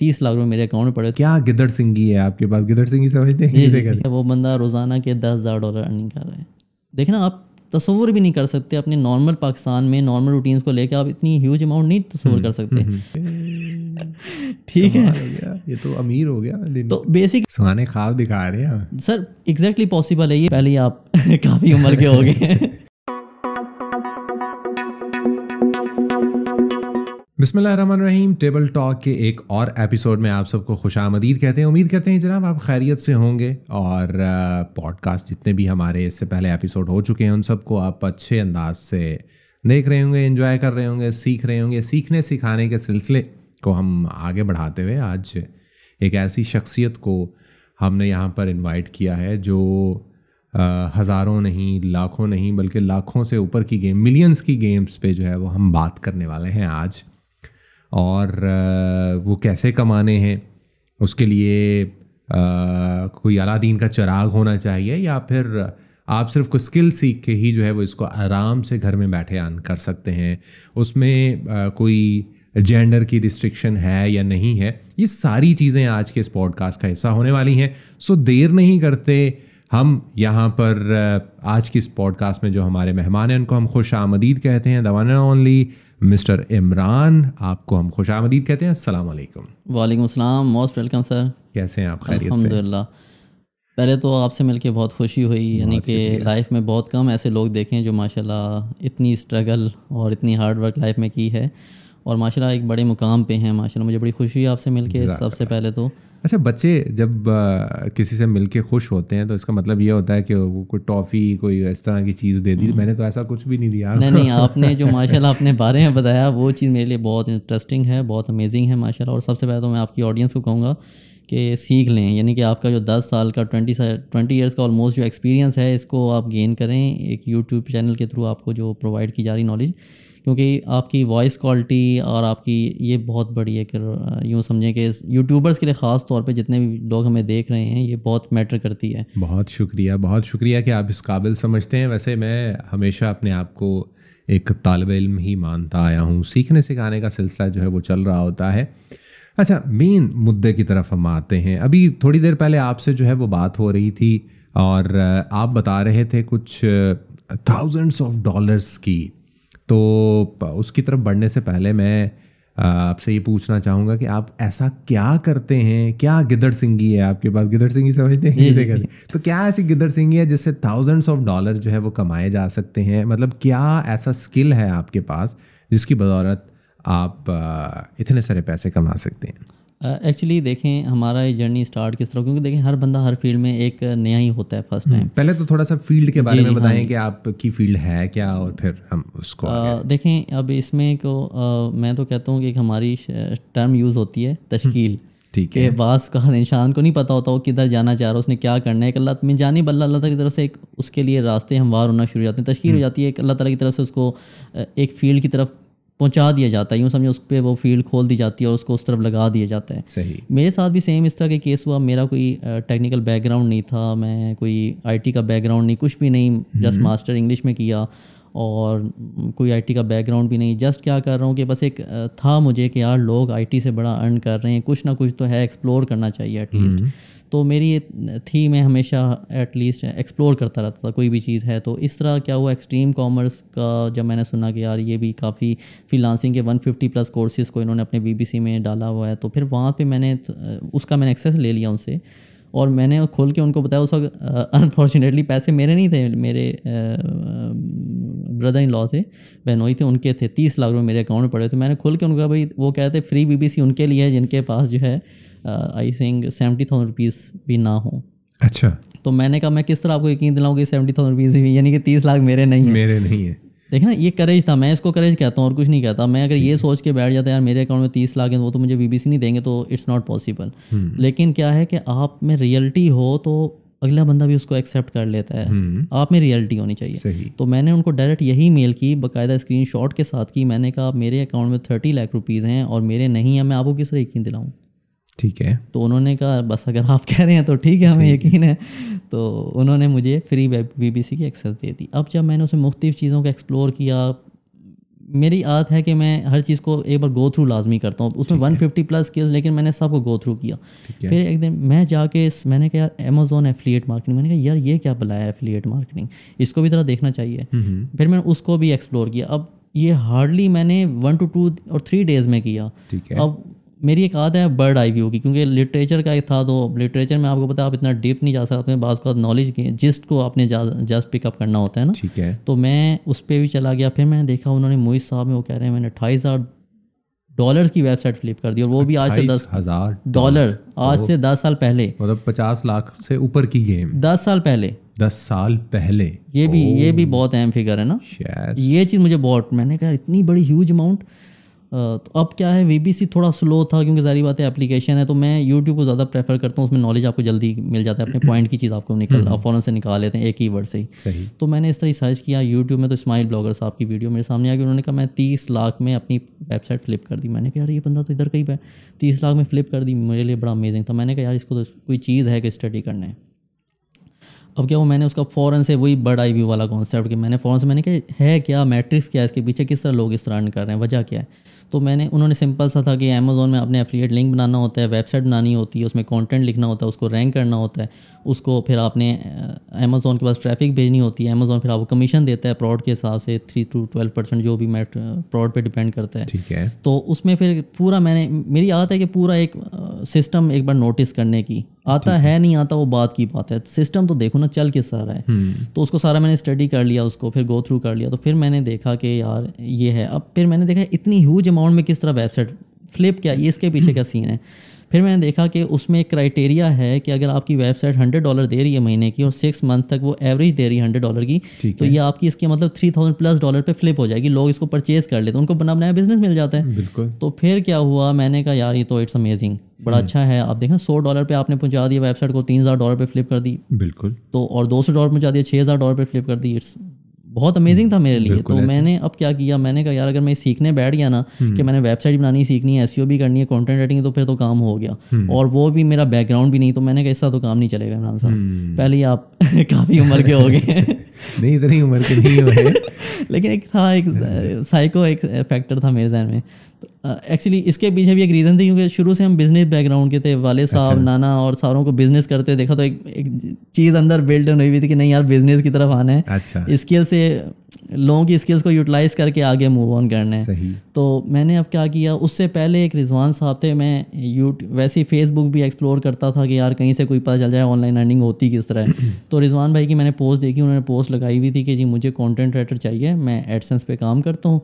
तीस लाख रुपए मेरे अकाउंट में पड़े क्या गिदड़ सिंगी है आपके पास गिदड़ सिंह समझते हैं वो बंदा रोजाना के दस हज़ार डॉलर अर्निंग कर रहे हैं देखना आप तस्वुर भी नहीं कर सकते अपने नॉर्मल पाकिस्तान में नॉर्मल रूटीन को लेकर आप इतनी ह्यूज अमाउंट नहीं तस्वुर हम्म, कर सकते हम्म, हम्म। ठीक है ये तो अमीर हो गया तो बेसिक सुहाने खाब दिखा रहे हैं सर एग्जैक्टली पॉसिबल है ये पहले आप काफ़ी उम्र के हो गए बिस्मिल्लाम टेबल टॉक के एक और एपिसोड में आप सबको खुश आमदीद कहते हैं उम्मीद करते हैं जनाब आप खैरियत से होंगे और पॉडकास्ट जितने भी हमारे इससे पहले एपिसोड हो चुके हैं उन सबको आप अच्छे अंदाज से देख रहे होंगे इन्जॉय कर रहे होंगे सीख रहे होंगे सीखने सिखाने के सिलसिले को हम आगे बढ़ाते हुए आज एक ऐसी शख्सियत को हमने यहाँ पर इनवाइट किया है जो हज़ारों नहीं लाखों नहीं बल्कि लाखों से ऊपर की गेम मिलियंस की गेम्स पे जो है वो हम बात करने वाले हैं आज और वो कैसे कमाने हैं उसके लिए कोई अलादीन का चराग होना चाहिए या फिर आप सिर्फ कुछ स्किल सीख के ही जो है वो इसको आराम से घर में बैठे आन कर सकते हैं उसमें कोई जेंडर की रिस्ट्रिक्शन है या नहीं है ये सारी चीज़ें आज के इस पॉडकास्ट का हिस्सा होने वाली हैं सो देर नहीं करते हम यहाँ पर आज की इस पॉडकास्ट में जो हमारे मेहमान हैं उनको हम खुश आमदीद कहते हैं दवाना ओनली मिस्टर इमरान आपको हम खुश आमदीद कहते हैं असल वालेकुम वालेकुम मोस्ट वेलकम सर कैसे हैं आप अलहमदिल्ला पहले तो आपसे मिलके बहुत खुशी हुई यानी कि लाइफ में बहुत कम ऐसे लोग देखे हैं जो माशाल्लाह इतनी स्ट्रगल और इतनी हार्ड वर्क लाइफ में की है और माशाल्लाह एक बड़े मुकाम पे हैं माशाल्लाह मुझे बड़ी खुशी हुई आपसे मिलके सबसे पहले तो अच्छा बच्चे जब आ, किसी से मिलके खुश होते हैं तो इसका मतलब ये होता है कि कोई टॉफ़ी कोई इस तरह की चीज़ दे दी हम्म। मैंने तो ऐसा कुछ भी नहीं दिया नहीं नहीं आपने जो माशाल्लाह आपने बारे में बताया वो चीज़ मेरे लिए बहुत इंटरेस्टिंग है बहुत अमेजिंग है माशाल्लाह और सबसे पहले तो मैं आपकी ऑडियंस को कहूँगा कि सीख लें यानी कि आपका जो 10 साल का 20 साल ट्वेंटी ईयर्स का ऑलमोस्ट जो एक्सपीरियंस है इसको आप गेन करें एक यूट्यूब चैनल के थ्रू आपको जो प्रोवाइड की जा रही नॉलेज क्योंकि आपकी वॉइस क्वालिटी और आपकी ये बहुत बड़ी है कर यूँ समझें कि यूट्यूबर्स के लिए ख़ास तौर पे जितने भी लोग हमें देख रहे हैं ये बहुत मैटर करती है बहुत शुक्रिया बहुत शुक्रिया कि आप इस काबिल समझते हैं वैसे मैं हमेशा अपने आप को एक तालब इल्म ही मानता आया हूँ सीखने सिखाने का सिलसिला जो है वो चल रहा होता है अच्छा मेन मुद्दे की तरफ हम आते हैं अभी थोड़ी देर पहले आपसे जो है वो बात हो रही थी और आप बता रहे थे कुछ थाउजेंड्स ऑफ डॉलर्स की तो उसकी तरफ बढ़ने से पहले मैं आपसे ये पूछना चाहूँगा कि आप ऐसा क्या करते हैं क्या गिदड़ सिंगी है आपके पास गिदड़ सिंगी समझते हैं तो क्या ऐसी गिदड़ सिंगी है जिससे थाउजेंड्स ऑफ डॉलर जो है वो कमाए जा सकते हैं मतलब क्या ऐसा स्किल है आपके पास जिसकी बदौलत आप इतने सारे पैसे कमा सकते हैं एक्चुअली uh, देखें हमारा ये जर्नी स्टार्ट किस तरह क्योंकि देखें हर बंदा हर फील्ड में एक नया ही होता है फर्स्ट टाइम हम्म, पहले तो थोड़ा सा फील्ड के बारे में बताएं हाँ। कि आपकी फील्ड है क्या और फिर हम उसको uh, देखें अब इसमें को uh, मैं तो कहता हूँ कि हमारी टर्म यूज़ होती है हम्म, तश्कील ठीक है बास का इंसान को नहीं पता होता वो किधर जाना चाह रहा है उसने क्या करना है एक अल्लाह में जानी बल्ला अल्लाह तला की तरफ से एक उसके लिए रास्ते हमवार होना शुरू हो जाते हैं तश्कील हो हम्म। जाती है अल्लाह तला की तरफ से उसको एक फील्ड की तरफ पहुंचा दिया जाता है यूँ समझो उस पर वो फील्ड खोल दी जाती है और उसको उस तरफ लगा दिया जाता है सही मेरे साथ भी सेम इस तरह के केस हुआ मेरा कोई टेक्निकल बैकग्राउंड नहीं था मैं कोई आईटी का बैकग्राउंड नहीं कुछ भी नहीं जस्ट मास्टर इंग्लिश में किया और कोई आईटी का बैकग्राउंड भी नहीं जस्ट क्या कर रहा हूँ कि बस एक था मुझे कि यार लोग आईटी से बड़ा अर्न कर रहे हैं कुछ ना कुछ तो है एक्सप्लोर करना चाहिए एटलीस्ट तो मेरी ये थी मैं हमेशा एटलीस्ट एक्सप्लोर करता रहता था कोई भी चीज़ है तो इस तरह क्या हुआ एक्सट्रीम कॉमर्स का जब मैंने सुना कि यार ये भी काफ़ी फ्रीलांसिंग के 150 प्लस कोर्सेज़ को इन्होंने अपने बीबीसी में डाला हुआ है तो फिर वहाँ पे मैंने उसका मैंने एक्सेस ले लिया उनसे और मैंने खोल के उनको बताया उस वक्त अनफॉर्चुनेटली पैसे मेरे नहीं थे मेरे ब्रदर इन लॉ थे बहनोई थे उनके थे तीस लाख रुपये मेरे अकाउंट में पड़े थे मैंने खोल के उनका भाई वो कहते फ्री बीबीसी उनके लिए है जिनके पास जो है I think seventy thousand rupees भी ना हो अच्छा तो मैंने कहा मैं किस तरह आपको यकीन दिलाऊँ कि सेवेंटी थाउजेंड रुपीज़ भी यानी कि तीस लाख मेरे नहीं है मेरे नहीं है देखिए ना ये करेज था मैं इसको करेज कहता हूँ और कुछ नहीं कहता मैं अगर ये सोच के बैठ जाता यार मेरे अकाउंट में तीस लाख है वो तो मुझे बीबीसी नहीं देंगे तो इट्स नॉट पॉसिबल लेकिन क्या है कि आप में रियलिटी हो तो अगला बंदा भी उसको एक्सेप्ट कर लेता है हम्म। आप में रियलिटी होनी चाहिए तो मैंने उनको डायरेक्ट यही मेल की बाकायदा स्क्रीनशॉट के साथ की मैंने कहा मेरे अकाउंट में थर्टी लाख रुपीज़ हैं और मेरे नहीं है मैं आपको किस तरह यकीन दिलाऊँ ठीक है तो उन्होंने कहा बस अगर आप कह रहे हैं तो ठीक है हमें यकीन है तो उन्होंने मुझे फ्री बी बी सी की एक्सेस दे दी अब जब मैंने उसमें मुख्तफ चीज़ों को एक्सप्लोर किया मेरी आदत है कि मैं हर चीज़ को एक बार गो थ्रू लाजमी करता हूँ उसमें वन फिफ्टी प्लस किया लेकिन मैंने सबको गो थ्रू किया फिर एक दिन मैं जाके मैंने कहा यार अमेजोन एफिलिएट मार्केटिंग मैंने कहा यार ये क्या बुलाया एफिलिएट मार्केटिंग इसको भी ज़रा देखना चाहिए हम्म, हम्म। फिर मैंने उसको भी एक्सप्लोर किया अब ये हार्डली मैंने वन टू टू और थ्री डेज़ में किया अब मेरी एक आदत है बर्ड आई व्यू की क्योंकि लिटरेचर का एक था तो लिटरेचर में आपको पता आप इतना डीप नहीं जा सकते बाद का नॉलेज की जिस्ट को आपने जस्ट पिकअप करना होता है ना ठीक है तो मैं उस पर भी चला गया फिर मैंने देखा उन्होंने मोहित साहब में वो कह रहे हैं मैंने अठाईस हज़ार डॉलर्स की वेबसाइट फ्लिप कर दी और वो भी आज से दस हज़ार डॉलर आज से दस साल पहले मतलब पचास लाख से ऊपर की गेम दस साल पहले दस साल पहले ये भी ये भी oh। बहुत अहम फिगर है ना ये चीज़ मुझे बहुत मैंने कहा इतनी बड़ी ह्यूज अमाउंट तो अब क्या है वी थोड़ा स्लो था क्योंकि सारी है एप्लीकेशन है तो मैं यूट्यूब को ज़्यादा प्रेफर करता हूँ उसमें नॉलेज आपको जल्दी मिल जाता है अपने पॉइंट की चीज़ आपको निकल हम्म। आप फ़ौरन से निकाल लेते हैं एक ही वर्ड से ही तो मैंने इस तरह सर्च किया यूट्यूब में तो स्माइल ब्लॉगर साहब की वीडियो मेरे सामने आ गई उन्होंने कहा मैं तीस लाख में अपनी वेबसाइट फ्लिप कर दी मैंने कहा यार ये बंदा तो इधर कहीं पर तीस लाख में फ्लिप कर दी मेरे लिए बड़ा अमेजिंग था मैंने कहा यार इसको तो कोई चीज़ है कि स्टडी करना है अब क्या वो मैंने उसका फ़ौरन से वही बर्ड आई व्यू वाला कॉन्सेप्ट कि मैंने फ़ौरन से मैंने कहा है क्या मैट्रिक्स क्या है इसके पीछे किस तरह लोग इस तरह कर रहे हैं वजह क्या है तो मैंने उन्होंने सिंपल सा था कि अमेज़ोन में अपने एफिलिएट लिंक बनाना होता है वेबसाइट बनानी होती है उसमें कंटेंट लिखना होता है उसको रैंक करना होता है उसको फिर आपने अमेज़ोन के पास ट्रैफिक भेजनी होती है अमेज़ोन फिर आपको कमीशन देता है प्रॉड के हिसाब से थ्री टू ट्वेल्व परसेंट जो भी मैट प्रॉड पर डिपेंड करता है ठीक है तो उसमें फिर पूरा मैंने मेरी आदत है कि पूरा एक सिस्टम एक बार नोटिस करने की आता है नहीं आता वो बात की बात है सिस्टम तो देखो ना चल किस रहा है हम्म। तो उसको सारा मैंने स्टडी कर लिया उसको फिर गो थ्रू कर लिया तो फिर मैंने देखा कि यार ये है अब फिर मैंने देखा इतनी ह्यूज अमाउंट में किस तरह वेबसाइट फ्लिप क्या ये इसके पीछे का सीन है फिर मैंने देखा कि उसमें एक क्राइटेरिया है कि अगर आपकी वेबसाइट हंड्रेड डॉलर दे रही है महीने की और सिक्स मंथ तक वो एवरेज दे रही है हंड्रेड डॉलर की तो ये आपकी इसके मतलब थ्री थाउजेंड प्लस डॉलर पे फ्लिप हो जाएगी लोग इसको परचेज कर लेते हैं उनको बना बनाया बिजनेस मिल जाता है तो फिर क्या हुआ मैंने कहा यार ये तो इट्स अमेजिंग बड़ा हम्म। अच्छा है आप देखें सौ डॉलर पे आपने पहुंचा दिया वेबसाइट को तीन हज़ार डॉलर पे फ्लिप कर दी बिल्कुल तो और दो सौ डॉलर पहुंचा दिया छः हज़ार डॉलर पे फ्लिप कर दी इट्स बहुत अमेजिंग था मेरे लिए तो मैंने अब क्या किया मैंने कहा यार अगर मैं सीखने बैठ गया ना हम्म। कि मैंने वेबसाइट बनानी सीखनी है एस e भी करनी है कंटेंट राइटिंग तो फिर तो काम हो गया हम्म। और वो भी मेरा बैकग्राउंड भी नहीं तो मैंने कहा इसका तो काम नहीं चलेगा इमरान साहब पहले ही आप काफ़ी उम्र के हो गए नहीं इतनी उम्र के नहीं हो लेकिन एक था एक साइको एक फैक्टर था मेरे जहन में तो एक्चुअली uh, इसके पीछे भी एक रीज़न थी क्योंकि शुरू से हम बिज़नेस बैकग्राउंड के थे वाले साहब अच्छा। नाना और सारों को बिज़नेस करते देखा तो एक, एक चीज़ अंदर बिल्ड हुई हुई थी कि नहीं यार बिज़नेस की तरफ आना है अच्छा इसके से लोगों की स्किल्स को यूटिलाइज करके आगे मूव ऑन करने है तो मैंने अब क्या किया उससे पहले एक रिजवान साहब थे मैं यू वैसे ही फेसबुक भी एक्सप्लोर करता था कि यार कहीं से कोई पता चल जाए ऑनलाइन अर्निंग होती किस तरह तो रिजवान भाई की मैंने पोस्ट देखी उन्होंने पोस्ट लगाई हुई थी कि जी मुझे कॉन्टेंट राइटर चाहिए मैं एडसेंस पे काम करता हूँ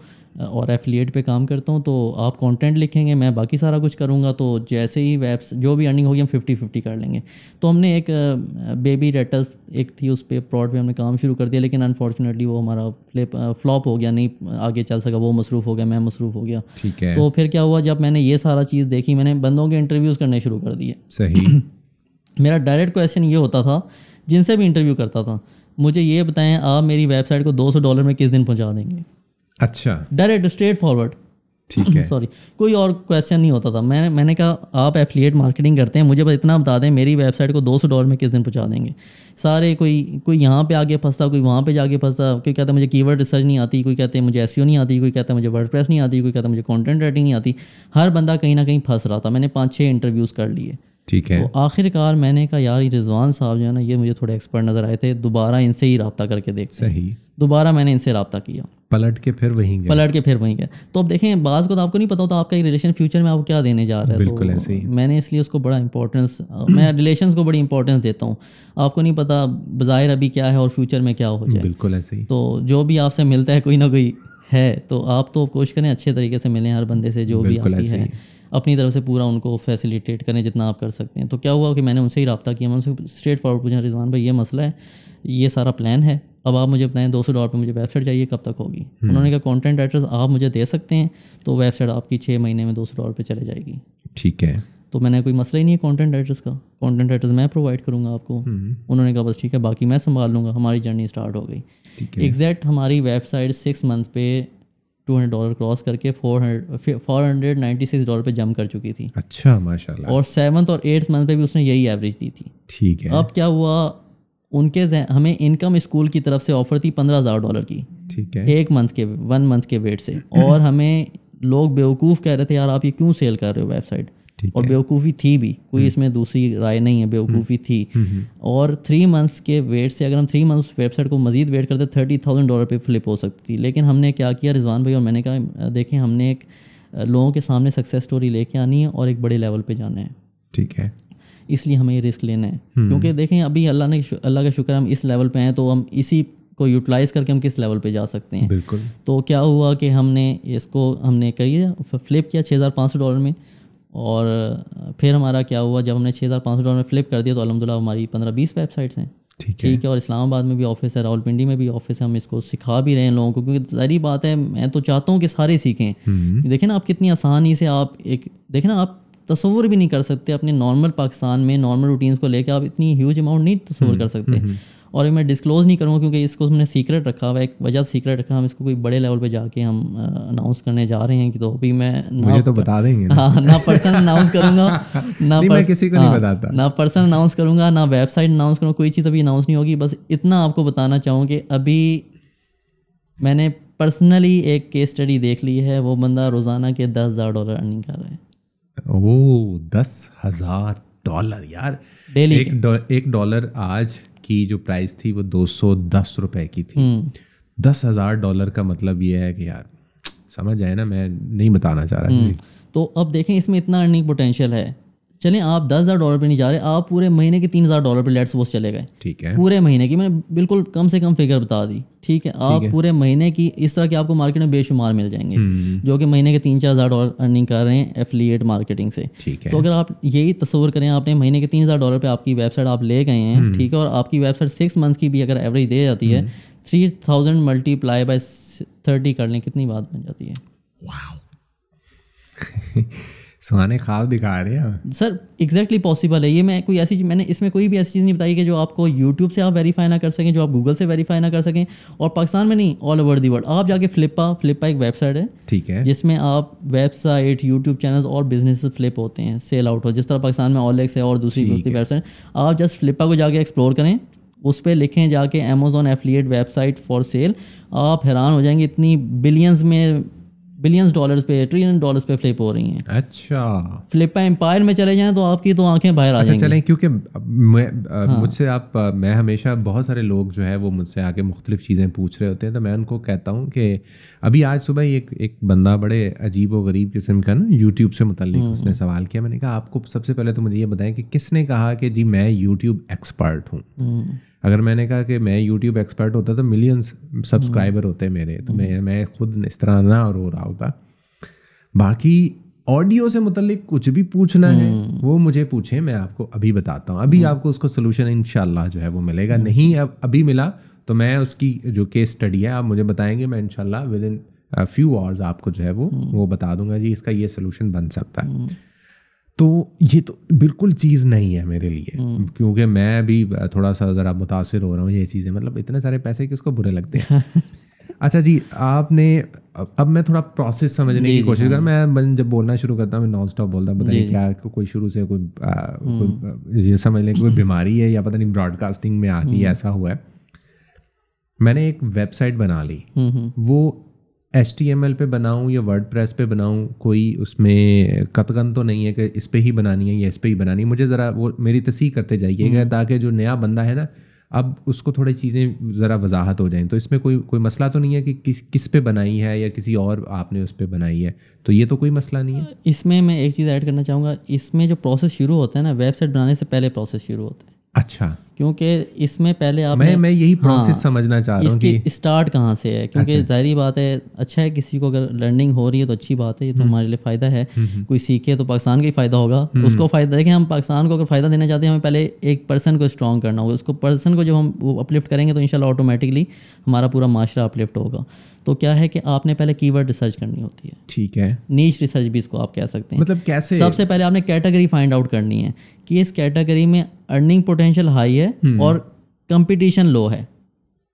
और एफिलिएट पे काम करता हूँ तो आप कंटेंट लिखेंगे मैं बाकी सारा कुछ करूँगा तो जैसे ही वेब्स जो भी अर्निंग होगी हम फिफ्टी फिफ्टी कर लेंगे तो हमने एक बेबी रेटल्स एक थी उस पर प्रॉड पर हमने काम शुरू कर दिया लेकिन अनफॉर्चुनेटली वो हमारा फ्लिप फ्लॉप uh, हो गया नहीं आगे चल सका वो मसरूफ़ हो गया मैं मसरूफ़ हो गया ठीक है तो फिर क्या हुआ जब मैंने ये सारा चीज़ देखी मैंने बंदों के इंटरव्यूज़ करने शुरू कर दिए सही मेरा डायरेक्ट क्वेश्चन ये होता था जिनसे भी इंटरव्यू करता था मुझे ये बताएं आप मेरी वेबसाइट को 200 डॉलर में किस दिन पहुंचा देंगे अच्छा डायरेक्ट स्ट्रेट फॉरवर्ड ठीक है सॉरी कोई और क्वेश्चन नहीं होता था मैंने मैंने कहा आप एफिलिएट मार्केटिंग करते हैं मुझे बस इतना बता दें मेरी वेबसाइट को दो सौ डॉलर में किस दिन पहुंचा देंगे सारे कोई कोई यहाँ पे आगे फंसता कोई वहाँ पे जाके फंसता कोई कहता मुझे कीवर्ड रिसर्च नहीं आती कोई कहते मुझे एस e नहीं आती कोई कहता मुझे वर्ड नहीं आती कोई कहता मुझे कॉन्टेंट राइटिंग नहीं आती हर बंदा कहीं ना कहीं फंस रहा था मैंने पाँच छः इंटरव्यूज़ कर लिए ठीक है तो आखिरकार मैंने कहा यार ये रिजवान साहब जो है ना ये मुझे थोड़े एक्सपर्ट नज़र आए थे दोबारा इनसे ही रबता करके देख सही दोबारा मैंने इनसे रबता किया पलट के फिर वहीं गए पलट के फिर वहीं गए तो अब देखें बाज को तो आपको नहीं पता होता आपका रिलेशन फ्यूचर में आपको क्या देने जा रहा है बिल्कुल तो ऐसे ही मैंने इसलिए उसको बड़ा इंपॉर्टेंस मैं रिलेशन को बड़ी इंपॉर्टेंस देता हूँ आपको नहीं पता बाहिर अभी क्या है और फ्यूचर में क्या हो जाए बिल्कुल ऐसे ही तो जो भी आपसे मिलता है कोई ना कोई है तो आप तो कोशिश करें अच्छे तरीके से मिलें हर बंदे से जो भी आपकी है अपनी तरफ से पूरा उनको फैसिलिटेट करें जितना आप कर सकते हैं तो क्या हुआ कि मैंने उनसे ही रबा किया मैं उनसे स्ट्रेट फॉरवर्ड पूछा रिजवान भाई ये मसला है ये सारा प्लान है अब आप मुझे बताएं दो सौ डॉलर पर मुझे वेबसाइट चाहिए कब तक होगी हम्म। उन्होंने कहा कॉन्टेंट राइटर्स आप मुझे दे सकते हैं तो वेबसाइट आपकी छः महीने में दो सौ डॉलर पर चले जाएगी ठीक है तो मैंने कोई मसला ही नहीं है कॉन्टेंट राइटर्स का कॉन्टेंट राइटर्स मैं प्रोवाइड करूँगा आपको हम्म। उन्होंने कहा बस ठीक है बाकी मैं संभाल लूँगा हमारी जर्नी स्टार्ट हो गई एग्जैक्ट हमारी वेबसाइट सिक्स मंथ पे टू हंड्रेड डॉलर क्रॉस करके four four hundred ninety six dollar पर जम कर चुकी थी अच्छा माशाल्लाह और सेवन्थ और एट्थ मंथ पे भी उसने यही एवरेज दी थी ठीक है अब क्या हुआ उनके हमें इनकम स्कूल की तरफ से ऑफर थी पंद्रह हज़ार डॉलर की ठीक है एक मंथ के वन मंथ के वेट से और हमें लोग बेवकूफ़ कह रहे थे यार आप ये क्यों सेल कर रहे हो वेबसाइट और बेवकूफ़ी थी भी कोई हम्म। इसमें दूसरी राय नहीं है बेवकूफ़ी हम्म। थी हम्म, और थ्री मंथ्स के वेट से अगर हम थ्री मंथ्स वेबसाइट को मजीद वेट करते थर्टी थाउजेंड डॉलर पर फ्लिप हो सकती थी लेकिन हमने क्या किया रिजवान भाई और मैंने कहा देखें हमने एक लोगों के सामने सक्सेस स्टोरी लेके आनी है और एक बड़े लेवल पे जाना है ठीक है इसलिए हमें ये रिस्क लेना है क्योंकि देखें अभी अल्लाह ने अल्लाह का शुक्र हम इस लेवल पर हैं तो हम इसी को यूटिलाइज करके हम किस लेवल पे जा सकते हैं बिल्कुल तो क्या हुआ कि हमने इसको हमने करिए फ्लिप किया छः हज़ार पाँच सौ डॉलर में और फिर हमारा क्या हुआ जब हमने छः हज़ार पाँच सौ डॉलर में फ्लिप कर दिया तो अलहमदिल्ला हमारी पंद्रह बीस वेबसाइट्स हैं ठीक है।, है और इस्लामाबाद में भी ऑफिस है रावलपिंडी में भी ऑफिस है हम इसको सिखा भी रहे हैं लोगों को क्योंकि सारी बात है मैं तो चाहता हूँ कि सारे सीखें हम्म। देखें ना आप कितनी आसानी से आप एक देखें ना आप तस्वूर भी नहीं कर सकते अपने नॉर्मल पाकिस्तान में नॉर्मल रूटीन को लेकर आप इतनी ह्यूज अमाउंट नहीं तस्वर हम्म, कर सकते हम्म, और मैं डिस्क्लोज़ नहीं करूँगा क्योंकि इसको हमने सीक्रेट रखा हुआ एक वजह सीक्रेट रखा हम इसको कोई बड़े लेवल पे जाके हम अनाउंस करने जा रहे हैं कि तो अभी मैं ना मुझे तो बता देंगे हाँ ना पर्सन अनाउंस करूँगा ना मैं किसी को नहीं हाँ, बताता ना पर्सन अनाउंस करूँगा ना वेबसाइट अनाउंस करूँगा कोई चीज़ अभी अनाउंस नहीं होगी बस इतना आपको बताना चाहूँ कि अभी मैंने पर्सनली एक केस स्टडी देख ली है वो बंदा रोज़ाना के दस हज़ार डॉलर अर्निंग कर रहा है ओ दस हज़ार डॉलर यार डेली एक डॉलर आज की जो प्राइस थी वो दो सौ दस रुपए की थी हम्म। दस हज़ार डॉलर का मतलब ये है कि यार समझ आए ना मैं नहीं बताना चाह रहा हम्म। तो अब देखें इसमें इतना अर्निंग पोटेंशियल है चलें आप दस हज़ार डॉलर पे नहीं जा रहे आप पूरे महीने के तीन हज़ार डॉलर पे लेट्स वोस चले गए ठीक है पूरे महीने की मैंने बिल्कुल कम से कम फिगर बता दी ठीक है आप है। पूरे महीने की इस तरह की आपको मार्केट में बेशुमार मिल जाएंगे हम्म। जो कि महीने के तीन चार हज़ार डॉलर अर्निंग कर रहे हैं एफिलिएट मार्केटिंग से ठीक है तो अगर आप यही तस्वर करें आपने महीने के तीन हज़ार डॉलर पर आपकी वेबसाइट आप ले गए हैं हम्म। ठीक है और आपकी वेबसाइट सिक्स मंथ की भी अगर एवरेज दे जाती है three thousand multiply by thirty कर लें कितनी बात बन जाती है सुहाने ख्वाब दिखा रहे हैं सर एग्जैक्टली पॉसिबल है ये मैं कोई ऐसी मैंने इसमें कोई भी ऐसी चीज़ नहीं बताई कि जो आपको यूट्यूब से आप वेरीफाई ना कर सकें जो आप गूगल से वेरीफाई ना कर सकें और पाकिस्तान में नहीं ऑल ओवर दी वर्ल्ड आप जाके फ्लिपा फ्लिपा एक वेबसाइट है ठीक है जिसमें आप वेबसाइट यूट्यूब चैनल और बिजनेस फ्लिप होते हैं सेल आउट हो जिस तरह पाकिस्तान में ऑलेक्स है और दूसरी दूसरी वेबसाइट आप जस्ट फ्लिपा को जाके एक्सप्लोर करें उस पर लिखें जाके Amazon affiliate website for sale आप हैरान हो जाएंगे इतनी बिलियंस में बिलियंस डॉलर्स पे ट्रिलियन डॉलर्स पे फ्लिप हो रही हैं अच्छा फ्लिपा एम्पायर में चले जाएं तो आपकी तो आंखें बाहर आ अच्छा, जाएंगी चलें क्योंकि हाँ। मुझसे आप मैं हमेशा बहुत सारे लोग जो है वो मुझसे आके मुख्तलिफ चीज़ें पूछ रहे होते हैं तो मैं उनको कहता हूँ कि अभी आज सुबह एक एक बंदा बड़े अजीब व गरीब किस्म का ना यूट्यूब से मुतल हम्म, उसने हम्म। सवाल किया मैंने कहा आपको सबसे पहले तो मुझे ये बताएं कि किसने कहा कि जी मैं यूट्यूब एक्सपर्ट हूँ अगर मैंने कहा कि मैं यूट्यूब एक्सपर्ट होता तो मिलियंस हम्म। सब्सक्राइबर होते मेरे तो हम्म। मैं मैं खुद इस तरह ना और रहा होता बाकी ऑडियो से मुतलिक कुछ भी पूछना है हम्म। वो मुझे पूछे मैं आपको अभी बताता हूँ अभी आपको उसका सोल्यूशन इन जो है वो मिलेगा नहीं अब अभी मिला तो मैं उसकी जो केस स्टडी है आप मुझे बताएंगे मैं इनशाला विद इन फ्यू आवर्स आपको जो है वो वो बता दूंगा जी इसका ये सोल्यूशन बन सकता है तो ये तो बिल्कुल चीज़ नहीं है मेरे लिए हम्म। क्योंकि मैं भी थोड़ा सा ज़रा मुतासर हो रहा हूँ ये चीज़ें मतलब इतने सारे पैसे किसको बुरे लगते हैं अच्छा जी आपने अब मैं थोड़ा प्रोसेस समझने की कोशिश हाँ। कर मैं जब बोलना शुरू करता हूँ मैं नॉन स्टॉप बोलता हूँ पता नहीं क्या को, कोई शुरू से कोई, आ, कोई हम्म। ये समझ लें कोई बीमारी है या पता नहीं ब्रॉडकास्टिंग में गई हम्म। ऐसा हुआ है मैंने एक वेबसाइट बना ली वो एच टी एम एल पर बनाऊँ या वर्ड प्रेस पर बनाऊँ कोई उसमें कतगन तो नहीं है कि इस पर ही बनानी है या इस पर ही बनानी है मुझे ज़रा वो मेरी तस्ह करते जाइएगा हम्म। ताकि जो नया बंदा है ना अब उसको थोड़ी चीज़ें ज़रा वजाहत हो जाएं तो इसमें कोई कोई मसला तो नहीं है कि किस किस पे बनाई है या किसी और आपने उस पर बनाई है तो ये तो कोई मसला नहीं है इसमें मैं एक चीज़ ऐड करना चाहूँगा इसमें जो प्रोसेस शुरू होता है ना वेबसाइट बनाने से पहले प्रोसेस शुरू होता है अच्छा क्योंकि इसमें पहले आप मैं मैं यही प्रोसेस हाँ, समझना चाह रहा इसकी स्टार्ट कहाँ से है क्योंकि अच्छा। जाहिर बात है अच्छा है किसी को अगर लर्निंग हो रही है तो अच्छी बात है ये तो हम्म। हमारे लिए फ़ायदा है हम्म, हम्म। कोई सीखे तो पाकिस्तान का ही फ़ायदा होगा उसको फ़ायदा देखें हम पाकिस्तान को अगर फ़ायदा देना चाहते हैं हमें पहले एक पर्सन को स्ट्रॉन्ग करना होगा उसको पर्सन को जब हम वो अपलिफ्ट करेंगे तो इनशाला ऑटोमेटिकली हमारा पूरा माशरा अपलिफ्ट होगा तो क्या है कि आपने पहले कीवर्ड रिसर्च करनी होती है ठीक है नीच रिसर्च भी इसको आप कह सकते हैं मतलब कैसे सबसे पहले आपने कैटेगरी फाइंड आउट करनी है कि इस कैटेगरी में अर्निंग पोटेंशियल हाई है है हम्म। और कंपटीशन लो है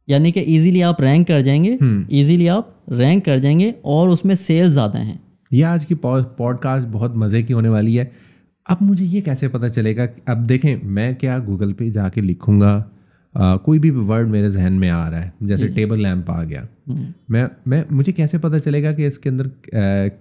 यानी कि इजीली आप रैंक कर जाएंगे इजीली हम्म। आप रैंक कर जाएंगे और उसमें सेल्स ज़्यादा हैं ये आज की पॉडकास्ट बहुत मज़े की होने वाली है अब मुझे ये कैसे पता चलेगा अब देखें मैं क्या गूगल पे जाके लिखूँगा कोई भी वर्ड मेरे जहन में आ रहा है जैसे टेबल लैम्प आ गया हम्म। मैं मैं मुझे कैसे पता चलेगा कि इसके अंदर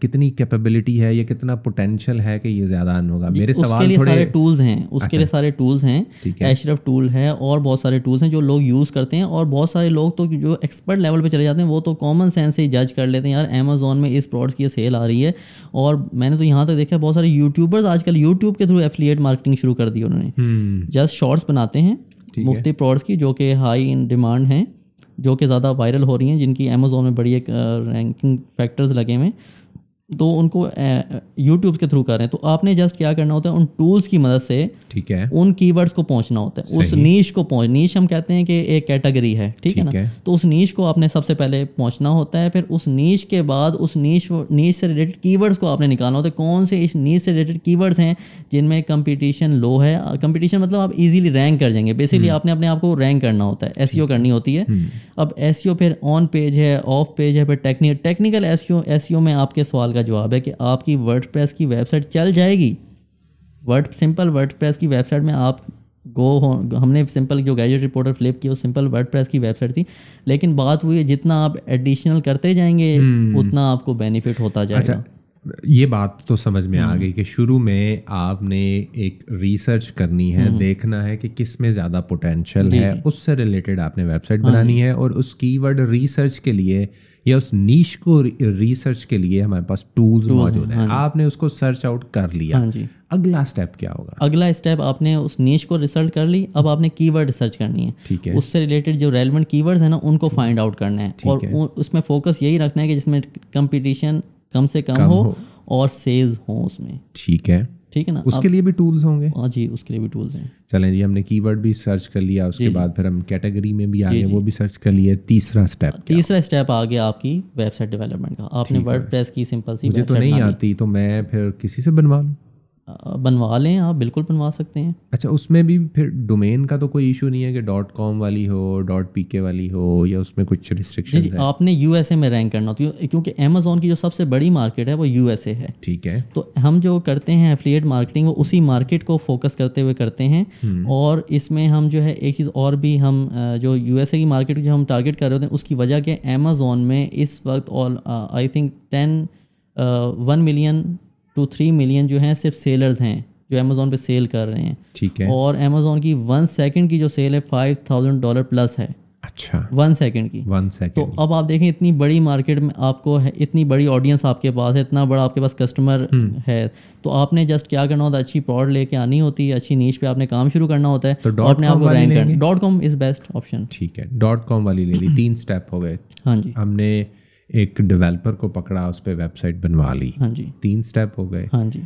कितनी कैपेबिलिटी है या कितना पोटेंशियल है कि ये ज़्यादा अर्न होगा मेरे सवाल लिए थोड़े सारे टूल्स हैं उसके अच्छा, लिए सारे टूल्स हैं एशरफ टूल है और बहुत सारे टूल्स हैं जो लोग यूज़ करते हैं और बहुत सारे लोग तो जो एक्सपर्ट लेवल पर चले जाते हैं वो तो कॉमन सेंस से जज कर लेते हैं यार अमेजोन में इस प्रोडक्ट की सेल आ रही है और मैंने तो यहाँ तक देखा बहुत सारे यूट्यूबर्स आजकल यूट्यूब के थ्रू एफिलियट मार्केटिंग शुरू कर दी उन्होंने जस्ट हम्म। शॉर्ट्स बनाते हैं मुख्ती प्रोडक्ट्स की जो कि हाई इन डिमांड हैं जो कि ज़्यादा वायरल हो रही हैं जिनकी अमेजोन में बड़ी एक रैंकिंग फैक्टर्स लगे हुए हैं तो उनको यूट्यूब के थ्रू कर रहे हैं तो आपने जस्ट क्या करना होता है उन टूल्स की मदद से ठीक है उन कीवर्ड्स को पहुंचना होता है उस नीच को पहुंच नीच हम कहते हैं कि एक कैटेगरी है ठीक है ना तो उस नीच को आपने सबसे पहले पहुंचना होता है फिर उस नीच के बाद उस नीच नीच से रिलेटेड कीवर्ड्स को आपने निकालना होता है कौन से इस नीच से रिलेटेड कीवर्ड्स हैं जिनमें कंपटीशन लो है कंपटीशन मतलब आप इजीली रैंक कर जाएंगे बेसिकली हम्म। आपने अपने आप को रैंक करना होता है एस e करनी होती है हम्म। अब एस e फिर ऑन पेज है ऑफ पेज है फिर टेक्निकल टेक्निकल एस में आपके सवाल का जवाब है कि आपकी वर्ड की वेबसाइट चल जाएगी वर्ड सिंपल वर्ड की वेबसाइट में आप गो हो हमने सिंपल जो गैजेट रिपोर्टर फ्लिप किया वो सिंपल वर्डप्रेस की वेबसाइट थी लेकिन बात हुई है जितना आप एडिशनल करते जाएंगे हम्म। उतना आपको बेनिफिट होता जाएगा अच्छा, ये बात तो समझ में आ हम्म। गई कि शुरू में आपने एक रिसर्च करनी है हम्म। देखना है कि किस में ज़्यादा पोटेंशियल है उससे रिलेटेड आपने वेबसाइट हाँ बनानी है और उस कीवर्ड रिसर्च के लिए या उस नीच को रिसर्च के लिए हमारे पास टूल्स मौजूद हैं हाँ आपने उसको सर्च आउट कर लिया हाँ जी अगला स्टेप क्या होगा अगला स्टेप आपने उस नीच को रिसर्च कर ली अब आपने कीवर्ड सर्च करनी है ठीक है उससे रिलेटेड जो रेलिवेंट कीवर्ड्स है ना उनको फाइंड आउट करना है और उसमें फोकस यही रखना है कि जिसमें कंपटीशन कम से कम, कम हो, हो और सेल्स हो उसमें ठीक है ठीक है ना उसके लिए भी टूल्स होंगे हाँ जी उसके लिए भी टूल्स हैं चलें जी हमने कीवर्ड भी सर्च कर लिया उसके बाद फिर हम कैटेगरी में भी आ गए वो भी सर्च कर लिया तीसरा स्टेप तीसरा स्टेप आ गया आपकी वेबसाइट डेवलपमेंट का आपने वर्ड की सिंपल सी मुझे तो नहीं आती तो मैं फिर किसी से बनवा लूँ बनवा लें आप बिल्कुल बनवा सकते हैं अच्छा उसमें भी फिर डोमेन का तो कोई इशू नहीं है कि डॉट कॉम वाली हो डॉट पी के वाली हो या उसमें कुछ रिस्ट्रिक्शन जी, जी आपने यू में रैंक करना होती है क्योंकि अमेजोन की जो सबसे बड़ी मार्केट है वो यू है ठीक है तो हम जो करते हैं एफिलियट मार्केटिंग वो उसी मार्केट को फोकस करते हुए करते हैं हम्म। और इसमें हम जो है एक चीज़ और भी हम जो यू की मार्केट जो हम टारगेट कर रहे होते हैं उसकी वजह के अमेजोन में इस वक्त all I think ten one million two three million जो हैं सिर्फ सेलर्स हैं जो अमेज़ोन पे सेल कर रहे हैं ठीक है और अमेज़ोन की वन सेकंड की जो सेल है फाइव थाउजेंड डॉलर प्लस है अच्छा वन सेकंड की वन सेकंड तो अब आप देखें इतनी बड़ी मार्केट में आपको है इतनी बड़ी ऑडियंस आपके पास है इतना बड़ा आपके पास कस्टमर हम्म। है तो आपने जस्ट क्या करना होता है अच्छी प्रॉड लेके आनी होती है अच्छी नीच पे आपने काम शुरू करना होता है तो डॉट आपने आपको rank dot com is best option ठीक है डॉट कॉम वाली ले ली तीन स्टेप हो गए हाँ जी हमने एक डेवलपर को पकड़ा उस पर वेबसाइट बनवा ली हाँ जी तीन स्टेप हो गए हाँ जी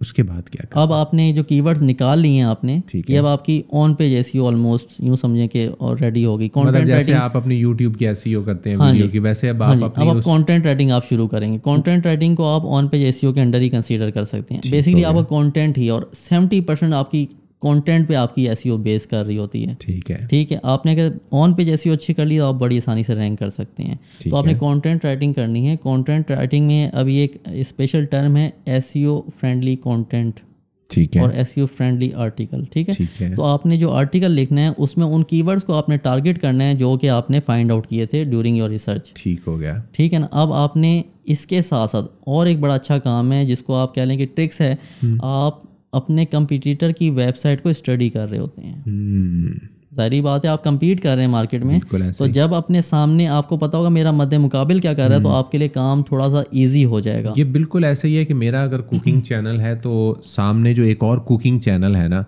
उसके बाद क्या करना? अब आपने जो कीवर्ड्स निकाल लिए हैं आपने ठीक है अब आपकी ऑन पेज ऐसी ऑलमोस्ट यूं समझे कि ऑलरेडी होगी कंटेंट मतलब राइटिंग आप अपने यूट्यूब की ऐसी e करते हैं हाँ वीडियो की वैसे अब हाँ आप अब आप कंटेंट राइटिंग आप शुरू करेंगे कंटेंट राइटिंग को आप ऑन पेज ऐसी के अंडर ही कंसीडर कर सकते हैं बेसिकली आपका कॉन्टेंट ही और सेवेंटी आपकी कंटेंट पे आपकी एस बेस e कर रही होती है ठीक है ठीक है आपने अगर ऑन पेज एस अच्छी कर ली तो आप बड़ी आसानी से रैंक कर सकते हैं तो आपने कंटेंट राइटिंग करनी है कंटेंट राइटिंग में अभी एक स्पेशल टर्म है एस फ्रेंडली कंटेंट ठीक है और एस फ्रेंडली आर्टिकल ठीक है? ठीक है तो आपने जो आर्टिकल लिखना है उसमें उन कीवर्ड्स को आपने टारगेट करना है जो कि आपने फाइंड आउट किए थे ड्यूरिंग योर रिसर्च ठीक हो गया ठीक है ना अब आपने इसके साथ साथ और एक बड़ा अच्छा काम है जिसको आप कह लें कि ट्रिक्स है हम्म। आप अपने कंपिटिटर की वेबसाइट को स्टडी कर रहे होते हैं हम्म। जहरी बात है आप compete कर रहे हैं मार्केट में तो जब अपने सामने आपको पता होगा मेरा मद्दे मुकाबल क्या कर रहा है तो हम्म। आपके लिए काम थोड़ा सा इजी हो जाएगा ये बिल्कुल ऐसे ही है कि मेरा अगर कुकिंग चैनल हम्म। है तो सामने जो एक और कुकिंग चैनल है ना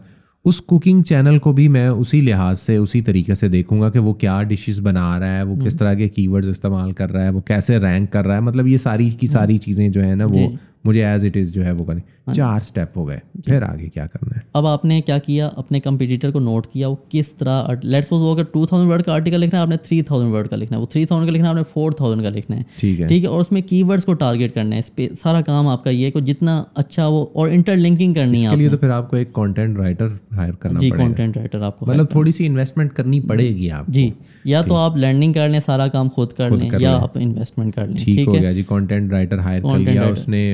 उस कुकिंग चैनल को भी मैं उसी लिहाज से उसी तरीके से देखूंगा कि वो क्या डिशेस बना रहा है वो किस तरह के कीवर्ड्स इस्तेमाल कर रहा है वो कैसे रैंक कर रहा है मतलब ये सारी की सारी चीज़ें जो है ना वो मुझे एज इट इज़ जो है वो करनी हाँ चार स्टेप हो गए फिर आगे क्या करना है अब आपने क्या किया अपने कंपटीटर को नोट किया वो किस तरह लेट्स सपोज वो अगर टू थाउजेंड वर्ड का आर्टिकल लिखना है आपने थ्री थाउजेंड वर्ड का लिखना है वो थ्री थाउजेंड का लिखना है आपने फोर थाउजेंड का लिखना है ठीक है ठीक है और उसमें की को टारगेट करना है इस पर सारा काम आपका ये है जितना अच्छा वो और इंटरलिंकिंग करनी है तो फिर आपको एक कॉन्टेंट राइटर हायर करना जी कॉन्टेंट राइटर आपको मतलब थोड़ी सी इन्वेस्टमेंट करनी पड़ेगी आप जी या तो आप लर्निंग कर लें सारा काम खुद कर लें या आप इन्वेस्टमेंट कर लें ठीक है जी कॉन्टेंट राइटर हायर कर लिया उसने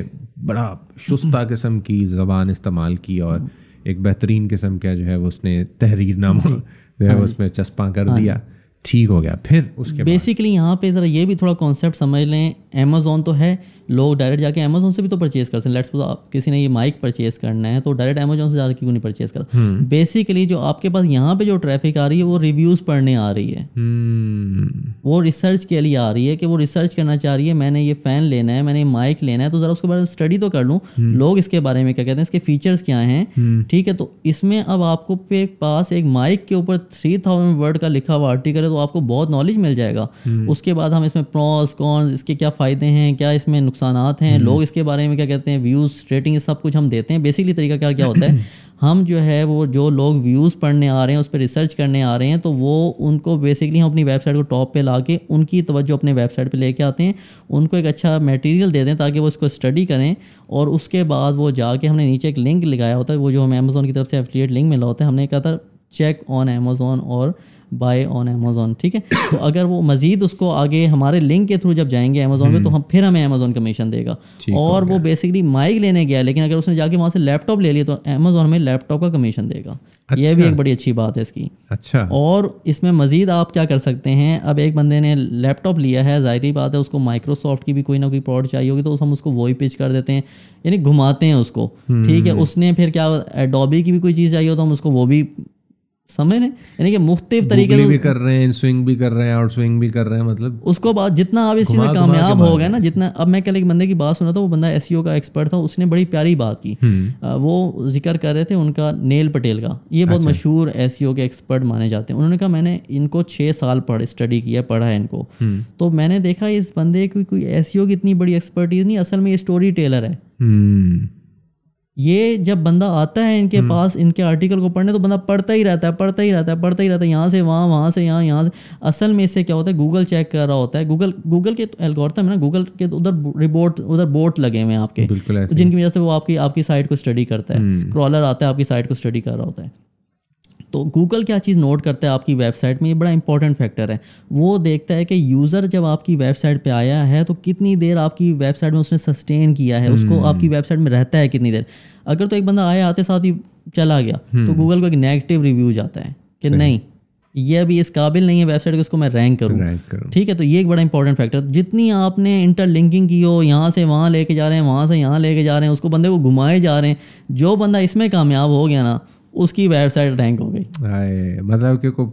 बड़ा शुस्ता किस्म की ज़बान इस्तेमाल की और एक बेहतरीन किस्म का जो है वो उसने तहरीर नामा जो है हाँ उसमें चस्पा कर हाँ दिया ठीक हो गया फिर उसके बेसिकली यहाँ पे ज़रा ये भी थोड़ा कॉन्सेप्ट समझ लें अमेजोन तो है लोग डायरेक्ट जाके अमेजोन से भी तो परचेज़ कर सकते लेट्स आप किसी ने ये माइक परचेज़ करना है तो डायरेक्ट अमेजोन से जाकर क्यों नहीं परचेज़ कर बेसिकली जो आपके पास यहाँ पे जो ट्रैफिक आ रही है वो रिव्यूज़ पढ़ने आ रही है हम्म। वो रिसर्च के लिए आ रही है कि वो रिसर्च करना चाह रही है मैंने ये फ़ैन लेना है मैंने माइक लेना है तो ज़रा उसके बारे में स्टडी तो कर लूँ हम्म। लोग इसके बारे में क्या कहते हैं इसके फीचर्स क्या हैं हम्म। ठीक है तो इसमें अब आपको पास एक माइक के ऊपर थ्री वर्ड का लिखा हुआ आर्टिकल है तो आपको बहुत नॉलेज मिल जाएगा हम्म। उसके बाद हम इसमें प्रॉस कॉन्स इसके क्या फ़ायदे हैं क्या इसमें नुकसान हैं हम्म। लोग इसके बारे में क्या कहते हैं व्यूज़ रेटिंग सब कुछ हम देते हैं बेसिकली तरीका क्या क्या होता है हम जो है वो जो लोग व्यूज़ पढ़ने आ रहे हैं उस पर रिसर्च करने आ रहे हैं तो वो उनको बेसिकली हम अपनी वेबसाइट को टॉप पे ला के उनकी तवज्जो अपने वेबसाइट पे लेके आते हैं उनको एक अच्छा मटेरियल दे दें ताकि वो इसको स्टडी करें और उसके बाद वो जाके हमने नीचे एक लिंक लगाया होता है वो जो हमें अमेज़ोन की तरफ से एफिलिएट लिंक मिला होता है हमने कहा था चेक ऑन अमेज़ोन और बाय ऑन अमेज़ोन ठीक है तो अगर वो मज़ीद उसको आगे हमारे लिंक के थ्रू जब जाएंगे अमेज़ोन पे तो हम्म। हम फिर हमें अमेज़ोन कमीशन देगा और वो बेसिकली माइक लेने गया लेकिन अगर उसने जाके वहाँ से लैपटॉप ले लिया तो अमेज़ोन में लैपटॉप का कमीशन देगा अच्छा। यह भी एक बड़ी अच्छी बात है इसकी अच्छा और इसमें मज़ीद आप क्या कर सकते हैं अब एक बंदे ने लैपटॉप लिया है जाहिर बात है उसको माइक्रोसॉफ्ट की भी कोई ना कोई प्रॉड चाहिए होगी तो हम उसको ही पिच कर देते हैं यानी घुमाते हैं उसको ठीक है हम्म। उसने फिर क्या एडोबी की भी कोई चीज़ चाहिए हो तो हम उसको वो भी समझ रहे यानी कि मुख्तलिफ तरीके से भी कर रहे हैं स्विंग भी कर रहे हैं आउट स्विंग भी कर रहे हैं मतलब उसको बात जितना आप इस चीज़ में कामयाब हो गए ना जितना अब मैं कल एक बंदे की बात सुना था वो बंदा एस e का एक्सपर्ट था उसने बड़ी प्यारी बात की हम्म। वो जिक्र कर रहे थे उनका नेल पटेल का ये बहुत अच्छा। मशहूर एस e के एक्सपर्ट माने जाते हैं उन्होंने कहा मैंने इनको छः साल पढ़ स्टडी किया पढ़ा है इनको हम्म। तो मैंने देखा इस बंदे की कोई एस e की इतनी बड़ी एक्सपर्टीज़ नहीं असल में ये स्टोरी टेलर है हम्म। ये जब बंदा आता है इनके हम्म। पास इनके आर्टिकल को पढ़ने तो बंदा पढ़ता ही रहता है पढ़ता ही रहता है पढ़ता ही रहता है यहाँ से वहाँ वहाँ से यहाँ यहाँ से असल में इससे क्या होता है गूगल चेक कर रहा होता है गूगल गूगल के एल्गोरिथम है ना गूगल के तो उधर रिबोट उधर बोट लगे हुए हैं आपके जिनकी वजह से वो आपकी आपकी साइट को स्टडी करता है क्रॉलर हम्म। आता है आपकी साइट को स्टडी कर रहा होता है तो गूगल क्या चीज़ नोट करता है आपकी वेबसाइट में ये बड़ा इंपॉर्टेंट फैक्टर है वो देखता है कि यूज़र जब आपकी वेबसाइट पे आया है तो कितनी देर आपकी वेबसाइट में उसने सस्टेन किया है उसको हम्म। आपकी वेबसाइट में रहता है कितनी देर अगर तो एक बंदा आया आते साथ ही चला गया तो गूगल हम्म। को एक नेगेटिव रिव्यू जाता है कि नहीं ये अभी इस काबिल नहीं है वेबसाइट को उसको मैं रैंक करूँ ठीक है तो ये एक बड़ा इंपॉर्टेंट फैक्टर जितनी आपने इंटरलिंकिंग की हो यहाँ से वहाँ लेके जा रहे हैं वहाँ से यहाँ लेके जा रहे हैं उसको बंदे को घुमाए जा रहे हैं जो बंदा इसमें कामयाब हो गया ना उसकी वेबसाइट रैंक हो गई मतलब कि को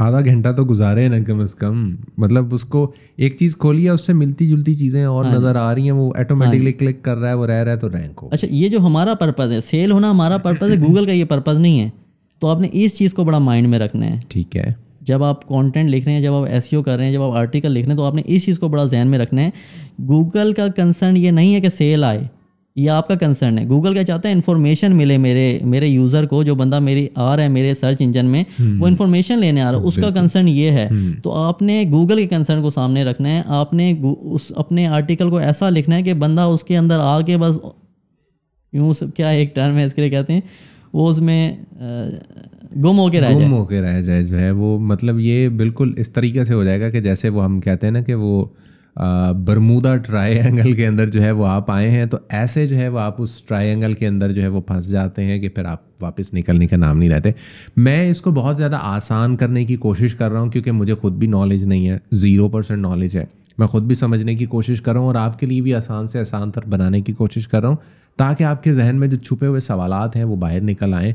आधा घंटा तो गुजारे ना कम से कम मतलब उसको एक चीज़ खोली है उससे मिलती जुलती चीज़ें और हाँ नज़र आ रही हैं वो ऑटोमेटिकली हाँ क्लिक कर रहा है वो रह रहा है तो रैंक हो अच्छा ये जो हमारा पर्पज़ है सेल होना हमारा पर्पज़ है गूगल का ये पर्पज़ नहीं है तो आपने इस चीज़ को बड़ा माइंड में रखना है ठीक है जब आप कंटेंट लिख रहे हैं जब आप एस e कर रहे हैं जब आप आर्टिकल लिख रहे हैं तो आपने इस चीज़ को बड़ा जहन में रखना है गूगल का कंसर्न ये नहीं है कि सेल आए ये आपका कंसर्न है गूगल क्या चाहता है इन्फॉर्मेशन मिले मेरे मेरे यूज़र को जो बंदा मेरी आ रहा है मेरे सर्च इंजन में हम्म। वो इन्फॉर्मेशन लेने आ रहा है उसका कंसर्न ये है हम्म। तो आपने गूगल के कंसर्न को सामने रखना है आपने उस अपने आर्टिकल को ऐसा लिखना है कि बंदा उसके अंदर आके बस यूँ क्या एक टर्म है इसके लिए कहते हैं वो उसमें गुम होके रह गुम होके रह जाए जो है वो मतलब ये बिल्कुल इस तरीके से हो जाएगा कि जैसे वो हम कहते हैं ना कि वो बरमूदा ट्रायंगल के अंदर जो है वो आप आए हैं तो ऐसे जो है वो आप उस ट्रायंगल के अंदर जो है वो फंस जाते हैं कि फिर आप वापस निकलने का नाम नहीं रहते मैं इसको बहुत ज़्यादा आसान करने की कोशिश कर रहा हूँ क्योंकि मुझे खुद भी नॉलेज नहीं है ज़ीरो परसेंट नॉलेज है मैं खुद भी समझने की कोशिश कर रहा हूँ और आपके लिए भी आसान से आसान तर बनाने की कोशिश कर रहा हूँ ताकि आपके जहन में जो छुपे हुए सवाल हैं वो बाहर निकल आएँ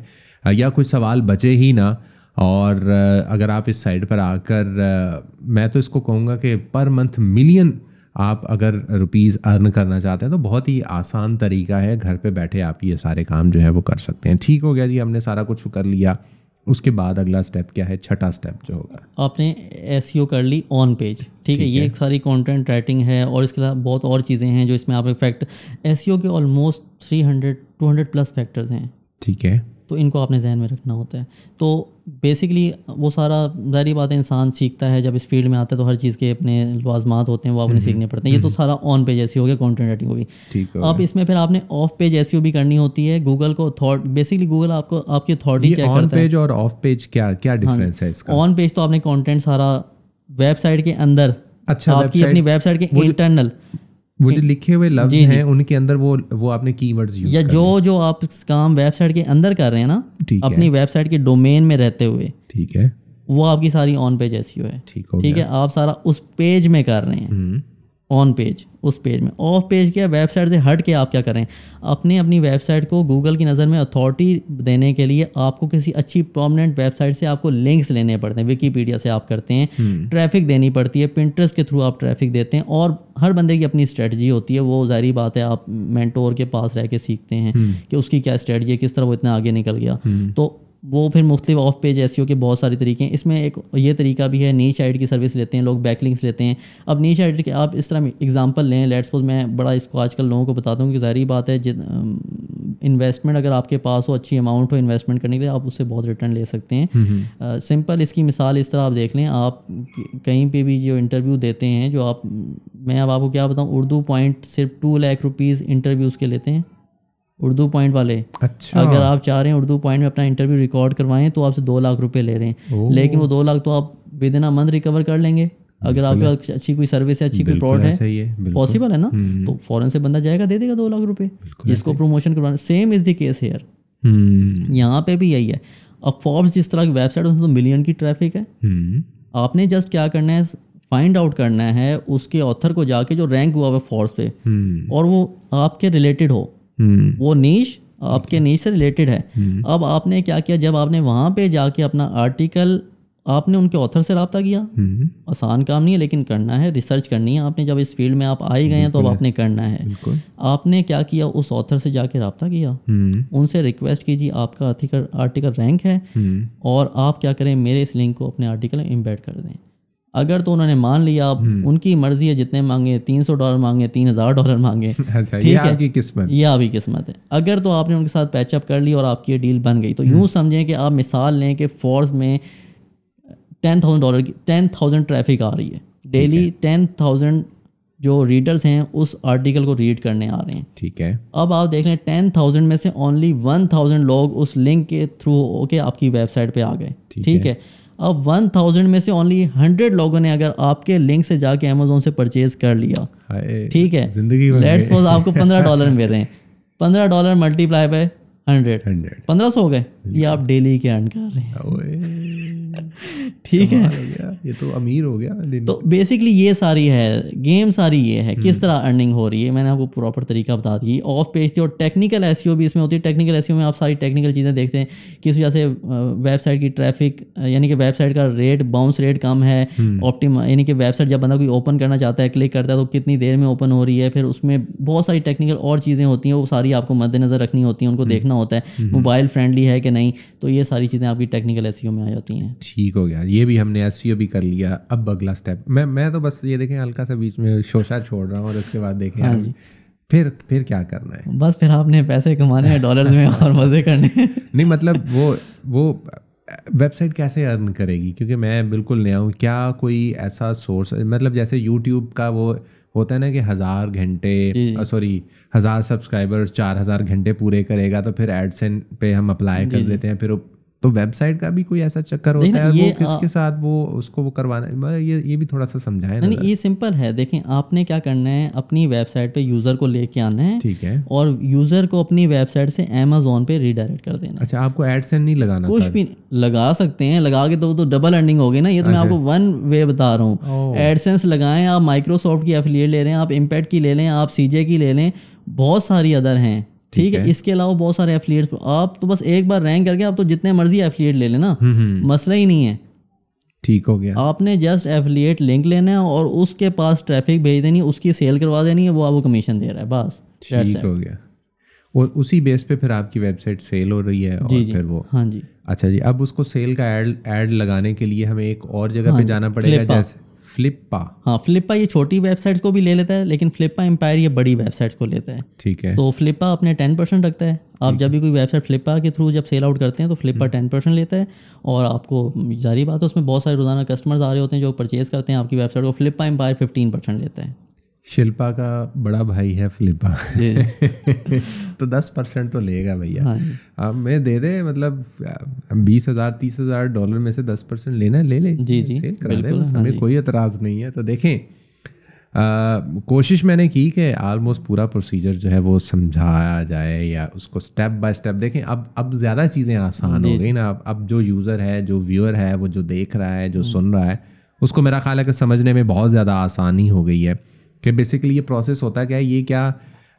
या कुछ सवाल बचे ही ना और अगर आप इस साइड पर आकर मैं तो इसको कहूँगा कि पर मंथ मिलियन आप अगर रुपीज़ अर्न करना चाहते हैं तो बहुत ही आसान तरीका है घर पे बैठे आप ये सारे काम जो है वो कर सकते हैं ठीक हो गया जी हमने सारा कुछ कर लिया उसके बाद अगला स्टेप क्या है छठा स्टेप जो होगा आपने एस e कर ली ऑन पेज ठीक, है ये एक सारी कंटेंट राइटिंग है और इसके अलावा बहुत और चीज़ें हैं जो इसमें आप इफेक्ट एस e के almost three hundred two hundred plus factors हैं ठीक है तो इनको आपने जहन में रखना होता है तो बेसिकली वो सारा जारी बात है इंसान सीखता है जब इस फील्ड में आता है तो हर चीज़ के अपने लवाजमात होते हैं वो आपने हम्म, सीखने हम्म, पड़ते हैं ये तो हम्म। सारा ऑन पेज ऐसी हो गया कॉन्टेंट राइटिंग होगी अब इसमें फिर आपने ऑफ पेज ऐसी भी करनी होती है गूगल को थॉट बेसिकली गूगल आपको आपकी थॉट चेक करता है और ऑफ पेज क्या क्या डिफरेंस हाँ है इसका ऑन पेज तो आपने कॉन्टेंट सारा वेबसाइट के अंदर अच्छा आपकी अपनी वेबसाइट के इंटरनल वो जो लिखे हुए लफ्ज हैं उनके अंदर वो वो आपने कीवर्ड्स यूज या जो जो आप काम वेबसाइट के अंदर कर रहे हैं ना अपनी वेबसाइट के डोमेन में रहते हुए ठीक है वो आपकी सारी ऑन पेज ऐसी ठीक है आप सारा उस पेज में कर रहे हैं हम्म। ऑन पेज उस पेज में ऑफ पेज क्या वेबसाइट से हट के आप क्या करें अपने अपनी वेबसाइट को गूगल की नज़र में अथॉरिटी देने के लिए आपको किसी अच्छी प्रोमिनेंट वेबसाइट से आपको लिंक्स लेने पड़ते हैं विकीपीडिया से आप करते हैं ट्रैफिक हम्म। देनी पड़ती है पिंट्रेस्ट के थ्रू आप ट्रैफिक देते हैं और हर बंदे की अपनी स्ट्रेटजी होती है वो जारी बात है आप मैंटोर के पास रह के सीखते हैं हम्म। कि उसकी क्या स्ट्रेटजी है किस तरह वो इतना आगे निकल गया हम्म। तो वो फिर मुख्तु ऑफ पेज ऐसी के बहुत सारे तरीके हैं इसमें एक ये तरीका भी है नीच आइड की सर्विस लेते हैं लोग बैकलिंग्स लेते हैं अब नीच आइड के आप इस तरह एग्जांपल लें लेट्स सपोज मैं बड़ा इसको आजकल लोगों को बताता हूँ कि ज़ाहरी बात है इन्वेस्टमेंट अगर आपके पास हो अच्छी अमाउंट हो इन्वेस्टमेंट करने के लिए आप उससे बहुत रिटर्न ले सकते हैं सिंपल हम्म, uh, हम्म। इसकी मिसाल इस तरह आप देख लें आप कहीं पे भी जो इंटरव्यू देते हैं जो आप मैं अब आपको क्या बताऊँ उर्दू पॉइंट सिर्फ टू लाख रुपीज़ इंटरव्यूज़ के लेते हैं उर्दू पॉइंट वाले अच्छा अगर आप चाह रहे हैं उर्दू पॉइंट में अपना इंटरव्यू रिकॉर्ड करवाएं तो आपसे दो लाख रुपए ले रहे हैं लेकिन वो दो लाख तो आप within a month recover कर लेंगे अगर आपके अच्छी कोई सर्विस है अच्छी कोई प्रोडक्ट है पॉसिबल है ना हम्म। तो फॉरन से बंदा जाएगा दे देगा दो लाख रुपए जिसको प्रमोशन करवाना same is the case here यहाँ पे भी यही है अब फॉर्ब्स जिस तरह की वेबसाइट उसमें तो मिलियन की ट्रैफिक है हम्म। आपने जस्ट क्या करना है फाइंड आउट करना है उसके ऑथर को जाके जो रैंक हुआ हुआ फॉर्ब्स पे हम्म। और वो आपके रिलेटेड हो हम्म। वो नीच आपके हम्म। नीच से रिलेटेड है हम्म। अब आपने क्या किया जब आपने वहाँ पे जाके अपना आर्टिकल आपने उनके ऑथर से रबता किया आसान काम नहीं है लेकिन करना है रिसर्च करनी है आपने जब इस फील्ड में आप आए गए हैं तो अब आपने करना है आपने क्या किया उस ऑथर से जाके रबता किया उनसे रिक्वेस्ट कीजिए आपका आर्टिकल आर्टिकल रैंक है और आप क्या करें मेरे इस लिंक को अपने आर्टिकल में इम्बेड कर दें अगर तो उन्होंने मान लिया आप हम्म। उनकी मर्जी है जितने मांगे तीन सौ डॉलर मांगे तीन हजार डॉलर मांगे अच्छा, ठीक है आपकी किस्मत ये आपकी किस्मत है अगर तो आपने उनके साथ पैचअप कर ली और आपकी डील बन गई तो हम्म। यूं समझें कि आप मिसाल लें कि फोर्स में टेन थाउजेंड डॉलर की टेन थाउजेंड ट्रैफिक आ रही है डेली टेन थाउजेंड जो रीडर्स हैं उस आर्टिकल को रीड करने आ रहे हैं ठीक है अब आप देख लें टेन थाउजेंड में से ओनली वन थाउजेंड लोग उस लिंक के थ्रू होके आपकी वेबसाइट पे आ गए ठीक है अब 1000 में से ओनली 100 लोगों ने अगर आपके लिंक से जाके अमेजोन से परचेज कर लिया ठीक है जिंदगी लेट्स सपोज आपको 15 डॉलर मिल रहे हैं 15 dollar multiply by hundred hundred पंद्रह सौ हो गए ये आप डेली के अर्न कर रहे हैं ठीक है ये तो अमीर हो गया तो बेसिकली ये सारी है गेम सारी ये है किस हम्म। तरह अर्निंग हो रही है मैंने आपको प्रॉपर तरीका बता दी ऑफ पेज थी और टेक्निकल एस e भी इसमें होती है टेक्निकल एस e में आप सारी टेक्निकल चीज़ें देखते हैं किस वजह से वेबसाइट की ट्रैफिक यानी कि वेबसाइट का रेट बाउंस रेट कम है ऑप्टिम हम्म। यानी कि वेबसाइट जब बंदा कोई ओपन करना चाहता है क्लिक करता है तो कितनी देर में ओपन हो रही है फिर उसमें बहुत सारी टेक्निकल और चीज़ें होती हैं वो सारी आपको मद्देनज़र रखनी होती हैं उनको हम्म। देखना होता है हम्म। मोबाइल फ्रेंडली है कि नहीं तो ये सारी चीज़ें आपकी टेक्निकल एस में आ जाती हैं ठीक हो गया ये भी हमने एस भी कर लिया अब अगला स्टेप मैं मैं तो बस ये देखें हल्का सा बीच में शोशा छोड़ रहा हूँ और उसके बाद देखें हाँ जी फिर फिर क्या करना है बस फिर आपने पैसे कमाने हैं डॉलर्स में और मज़े करने नहीं मतलब वो वो वेबसाइट कैसे अर्न करेगी क्योंकि मैं बिल्कुल नया हूँ क्या कोई ऐसा सोर्स मतलब जैसे यूट्यूब का वो होता है ना कि हज़ार घंटे सॉरी हज़ार सब्सक्राइबर चार हज़ार घंटे पूरे करेगा तो फिर एडसन पे हम अप्लाई कर देते हैं फिर तो वेबसाइट का भी कोई ऐसा चक्कर होता है ये वो किसके साथ वो उसको वो करवाना मतलब ये ये भी थोड़ा सा समझाया नहीं ये सिंपल है देखें आपने क्या करना है अपनी वेबसाइट पे यूज़र को लेके आना है ठीक है और यूज़र को अपनी वेबसाइट से अमेजोन पे रिडायरेक्ट कर देना अच्छा आपको एडसेंड नहीं लगाना कुछ भी लगा सकते हैं लगा के तो तो डबल अर्निंग हो गई ना ये तो मैं अच्छा। आपको वन वे बता रहा हूँ एडसेंस लगाएं आप माइक्रोसॉफ्ट की एफिलियट ले रहे हैं आप इम्पैक्ट की ले लें आप सीजे की ले लें बहुत सारी अदर हैं ठीक है इसके अलावा बहुत सारे एफिलियट आप तो बस एक बार रैंक करके आप तो जितने मर्जी एफिलियट ले लेना हम्म, हम्म। मसला ही नहीं है ठीक हो गया आपने जस्ट एफिलिएट लिंक लेना है और उसके पास ट्रैफिक भेज देनी उसकी सेल करवा देनी है वो आपको कमीशन दे रहा है बस ठीक हो गया और उसी बेस पे फिर आपकी वेबसाइट सेल हो रही है जी और जी, फिर वो हाँ जी अच्छा जी अब उसको सेल का एड एड लगाने के लिए हमें एक और जगह हाँ, पे जाना पड़ेगा जैसे फ्लिपा हाँ फ्लिपा ये छोटी वेबसाइट्स को भी ले लेता है लेकिन फ्लिपा एम्पायर ये बड़ी वेबसाइट्स को लेता है ठीक है तो फ्लिपा अपने टेन परसेंट रखता है आप जब भी कोई वेबसाइट फ्लिपा के थ्रू जब सेल आउट करते हैं तो फ्लिपा टेन परसेंट लेता है और आपको जारी बात है उसमें बहुत सारे रोजाना कस्टमर्स आ रहे होते हैं जो परचेज़ करते हैं आपकी वेबसाइट को फ्लिपा एम्पायर फिफ्टीन परसेंट लेता है शिल्पा का बड़ा भाई है फ्लिपा तो दस परसेंट तो लेगा भैया हाँ। मैं दे दे मतलब बीस हजार तीस हजार डॉलर में से दस परसेंट लेना ले ले जी जी बिल्कुल हाँ हमें कोई एतराज़ नहीं है तो देखें आ, कोशिश मैंने की कि आलमोस्ट पूरा प्रोसीजर जो है वो समझाया जाए या उसको स्टेप बाय स्टेप देखें अब अब ज़्यादा चीज़ें आसान हो गई ना अब अब जो यूज़र है जो व्यूअर है वो जो देख रहा है जो हम्म। सुन रहा है उसको मेरा ख्याल है कि समझने में बहुत ज़्यादा आसानी हो गई है कि बेसिकली ये प्रोसेस होता क्या है ये क्या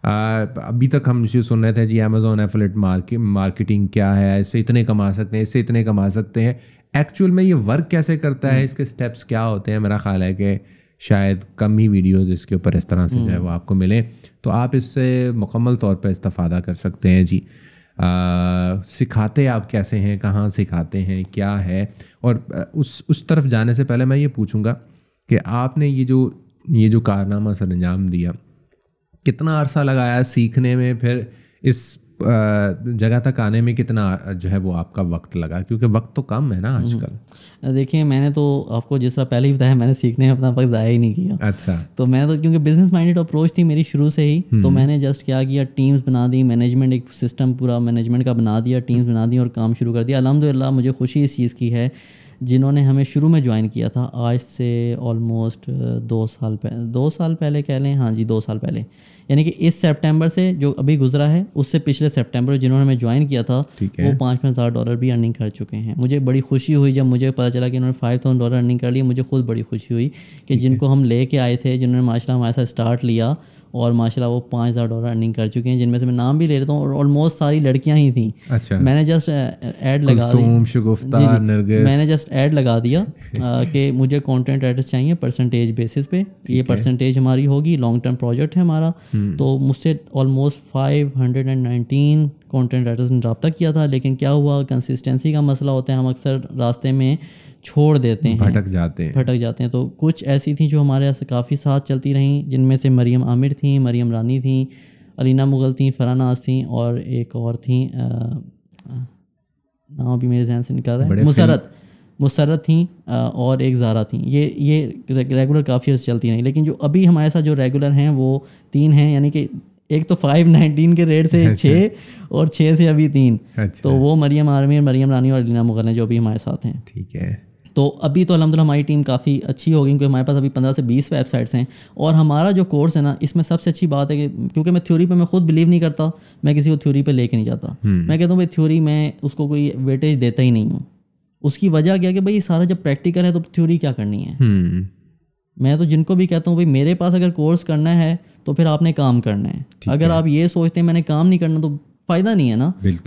आ, अभी तक हम जो सुन रहे थे जी अमेजोन एफलेट मार्के, मार्केटिंग क्या है इससे इतने कमा सकते हैं इससे इतने कमा सकते हैं एक्चुअल में ये वर्क कैसे करता है हम्म। इसके स्टेप्स क्या होते हैं मेरा ख्याल है कि शायद कम ही वीडियोस इसके ऊपर इस तरह से जो है हम्म। वो आपको मिले तो आप इससे मुकम्मल तौर पर इस्ता कर सकते हैं जी आ, सिखाते आप कैसे हैं कहाँ सिखाते हैं क्या है और उस उस तरफ जाने से पहले मैं ये पूछूंगा कि आपने ये जो ये जो कारनामा सर अंजाम दिया कितना अरसा लगाया सीखने में फिर इस जगह तक आने में कितना जो है वो आपका वक्त लगा क्योंकि वक्त तो कम है ना हम्म। आजकल देखिए मैंने तो आपको जिस तरह पहले ही बताया मैंने सीखने में अपना वक्त ज़ाया ही नहीं किया अच्छा तो मैं तो क्योंकि बिजनेस माइंडेड अप्रोच थी मेरी शुरू से ही तो हम्म। मैंने जस्ट क्या किया टीम्स बना दी मैनेजमेंट एक सिस्टम पूरा मैनेजमेंट का बना दिया टीम्स बना दी और काम शुरू कर दिया अलहमदिल्ला मुझे खुशी इस चीज़ की है जिन्होंने हमें शुरू में ज्वाइन किया था आज से ऑलमोस्ट दो साल पहले दो साल पहले कह लें हाँ जी दो साल पहले यानी कि इस सितंबर से जो अभी गुजरा है उससे पिछले सितंबर जिन्होंने हमें ज्वाइन किया था वो पाँच पाँच हज़ार डॉलर भी अर्निंग कर चुके हैं मुझे बड़ी खुशी हुई जब मुझे पता चला कि उन्होंने फाइव थाउजेंड डॉलर अर्निंग कर लिया मुझे खुद बड़ी खुशी हुई कि जिनको हम ले के आए थे जिन्होंने माशा हमारे साथ स्टार्ट लिया और माशाल्लाह वो पाँच हज़ार डॉलर अर्निंग कर चुके हैं जिनमें से मैं नाम भी ले लेता हूँ और ऑलमोस्ट सारी लड़कियाँ ही थी अच्छा मैंने जस्ट ऐड लगा दी मैंने जस्ट ऐड लगा दिया कि मुझे कॉन्टेंट राइटर्स चाहिए परसेंटेज बेसिस पे ये परसेंटेज हमारी होगी लॉन्ग टर्म प्रोजेक्ट है हमारा हम्म। तो मुझसे almost five hundred and nineteen content writers ने रबता किया था लेकिन क्या हुआ कंसिस्टेंसी का मसला होता है हम अक्सर रास्ते में छोड़ देते हैं भटक जाते हैं भटक जाते हैं तो कुछ ऐसी थी जो हमारे यहाँ काफ़ी साथ चलती रहीं जिनमें से मरीम आमिर थी मरीम रानी थी अलीना मुगल थी फरानाज थी और एक और थी नाम अभी मेरे जहन से निकल रहा है मुसरत मुसरत थी और एक ज़ारा थी ये ये रेगुलर काफ़ी चलती रहीं लेकिन जो अभी हमारे साथ जो रेगुलर हैं वो तीन हैं यानी कि एक तो फाइव नाइनटीन के रेट से छः अच्छा। और छः से अभी तीन अच्छा। तो वो मरियम आर्मी मरियम रानी और अलीना मुगल हैं जो अभी हमारे साथ हैं ठीक है तो अभी तो अलहमदिल्ला हमारी टीम काफ़ी अच्छी होगी क्योंकि हमारे पास अभी पंद्रह से बीस वेबसाइट्स हैं और हमारा जो कोर्स है ना इसमें सबसे अच्छी बात है कि क्योंकि मैं थ्योरी पे मैं खुद बिलीव नहीं करता मैं किसी को थ्योरी पे लेके नहीं जाता हम्म। मैं कहता हूँ भाई थ्योरी मैं उसको कोई वेटेज देता ही नहीं हूँ उसकी वजह क्या कि भाई सारा जब प्रैक्टिकल है तो थ्योरी क्या करनी है हम्म। मैं तो जिनको भी कहता हूँ भाई मेरे पास अगर कोर्स करना है तो फिर आपने काम करना है अगर आप ये सोचते हैं मैंने काम नहीं करना तो फायदा नहीं है ना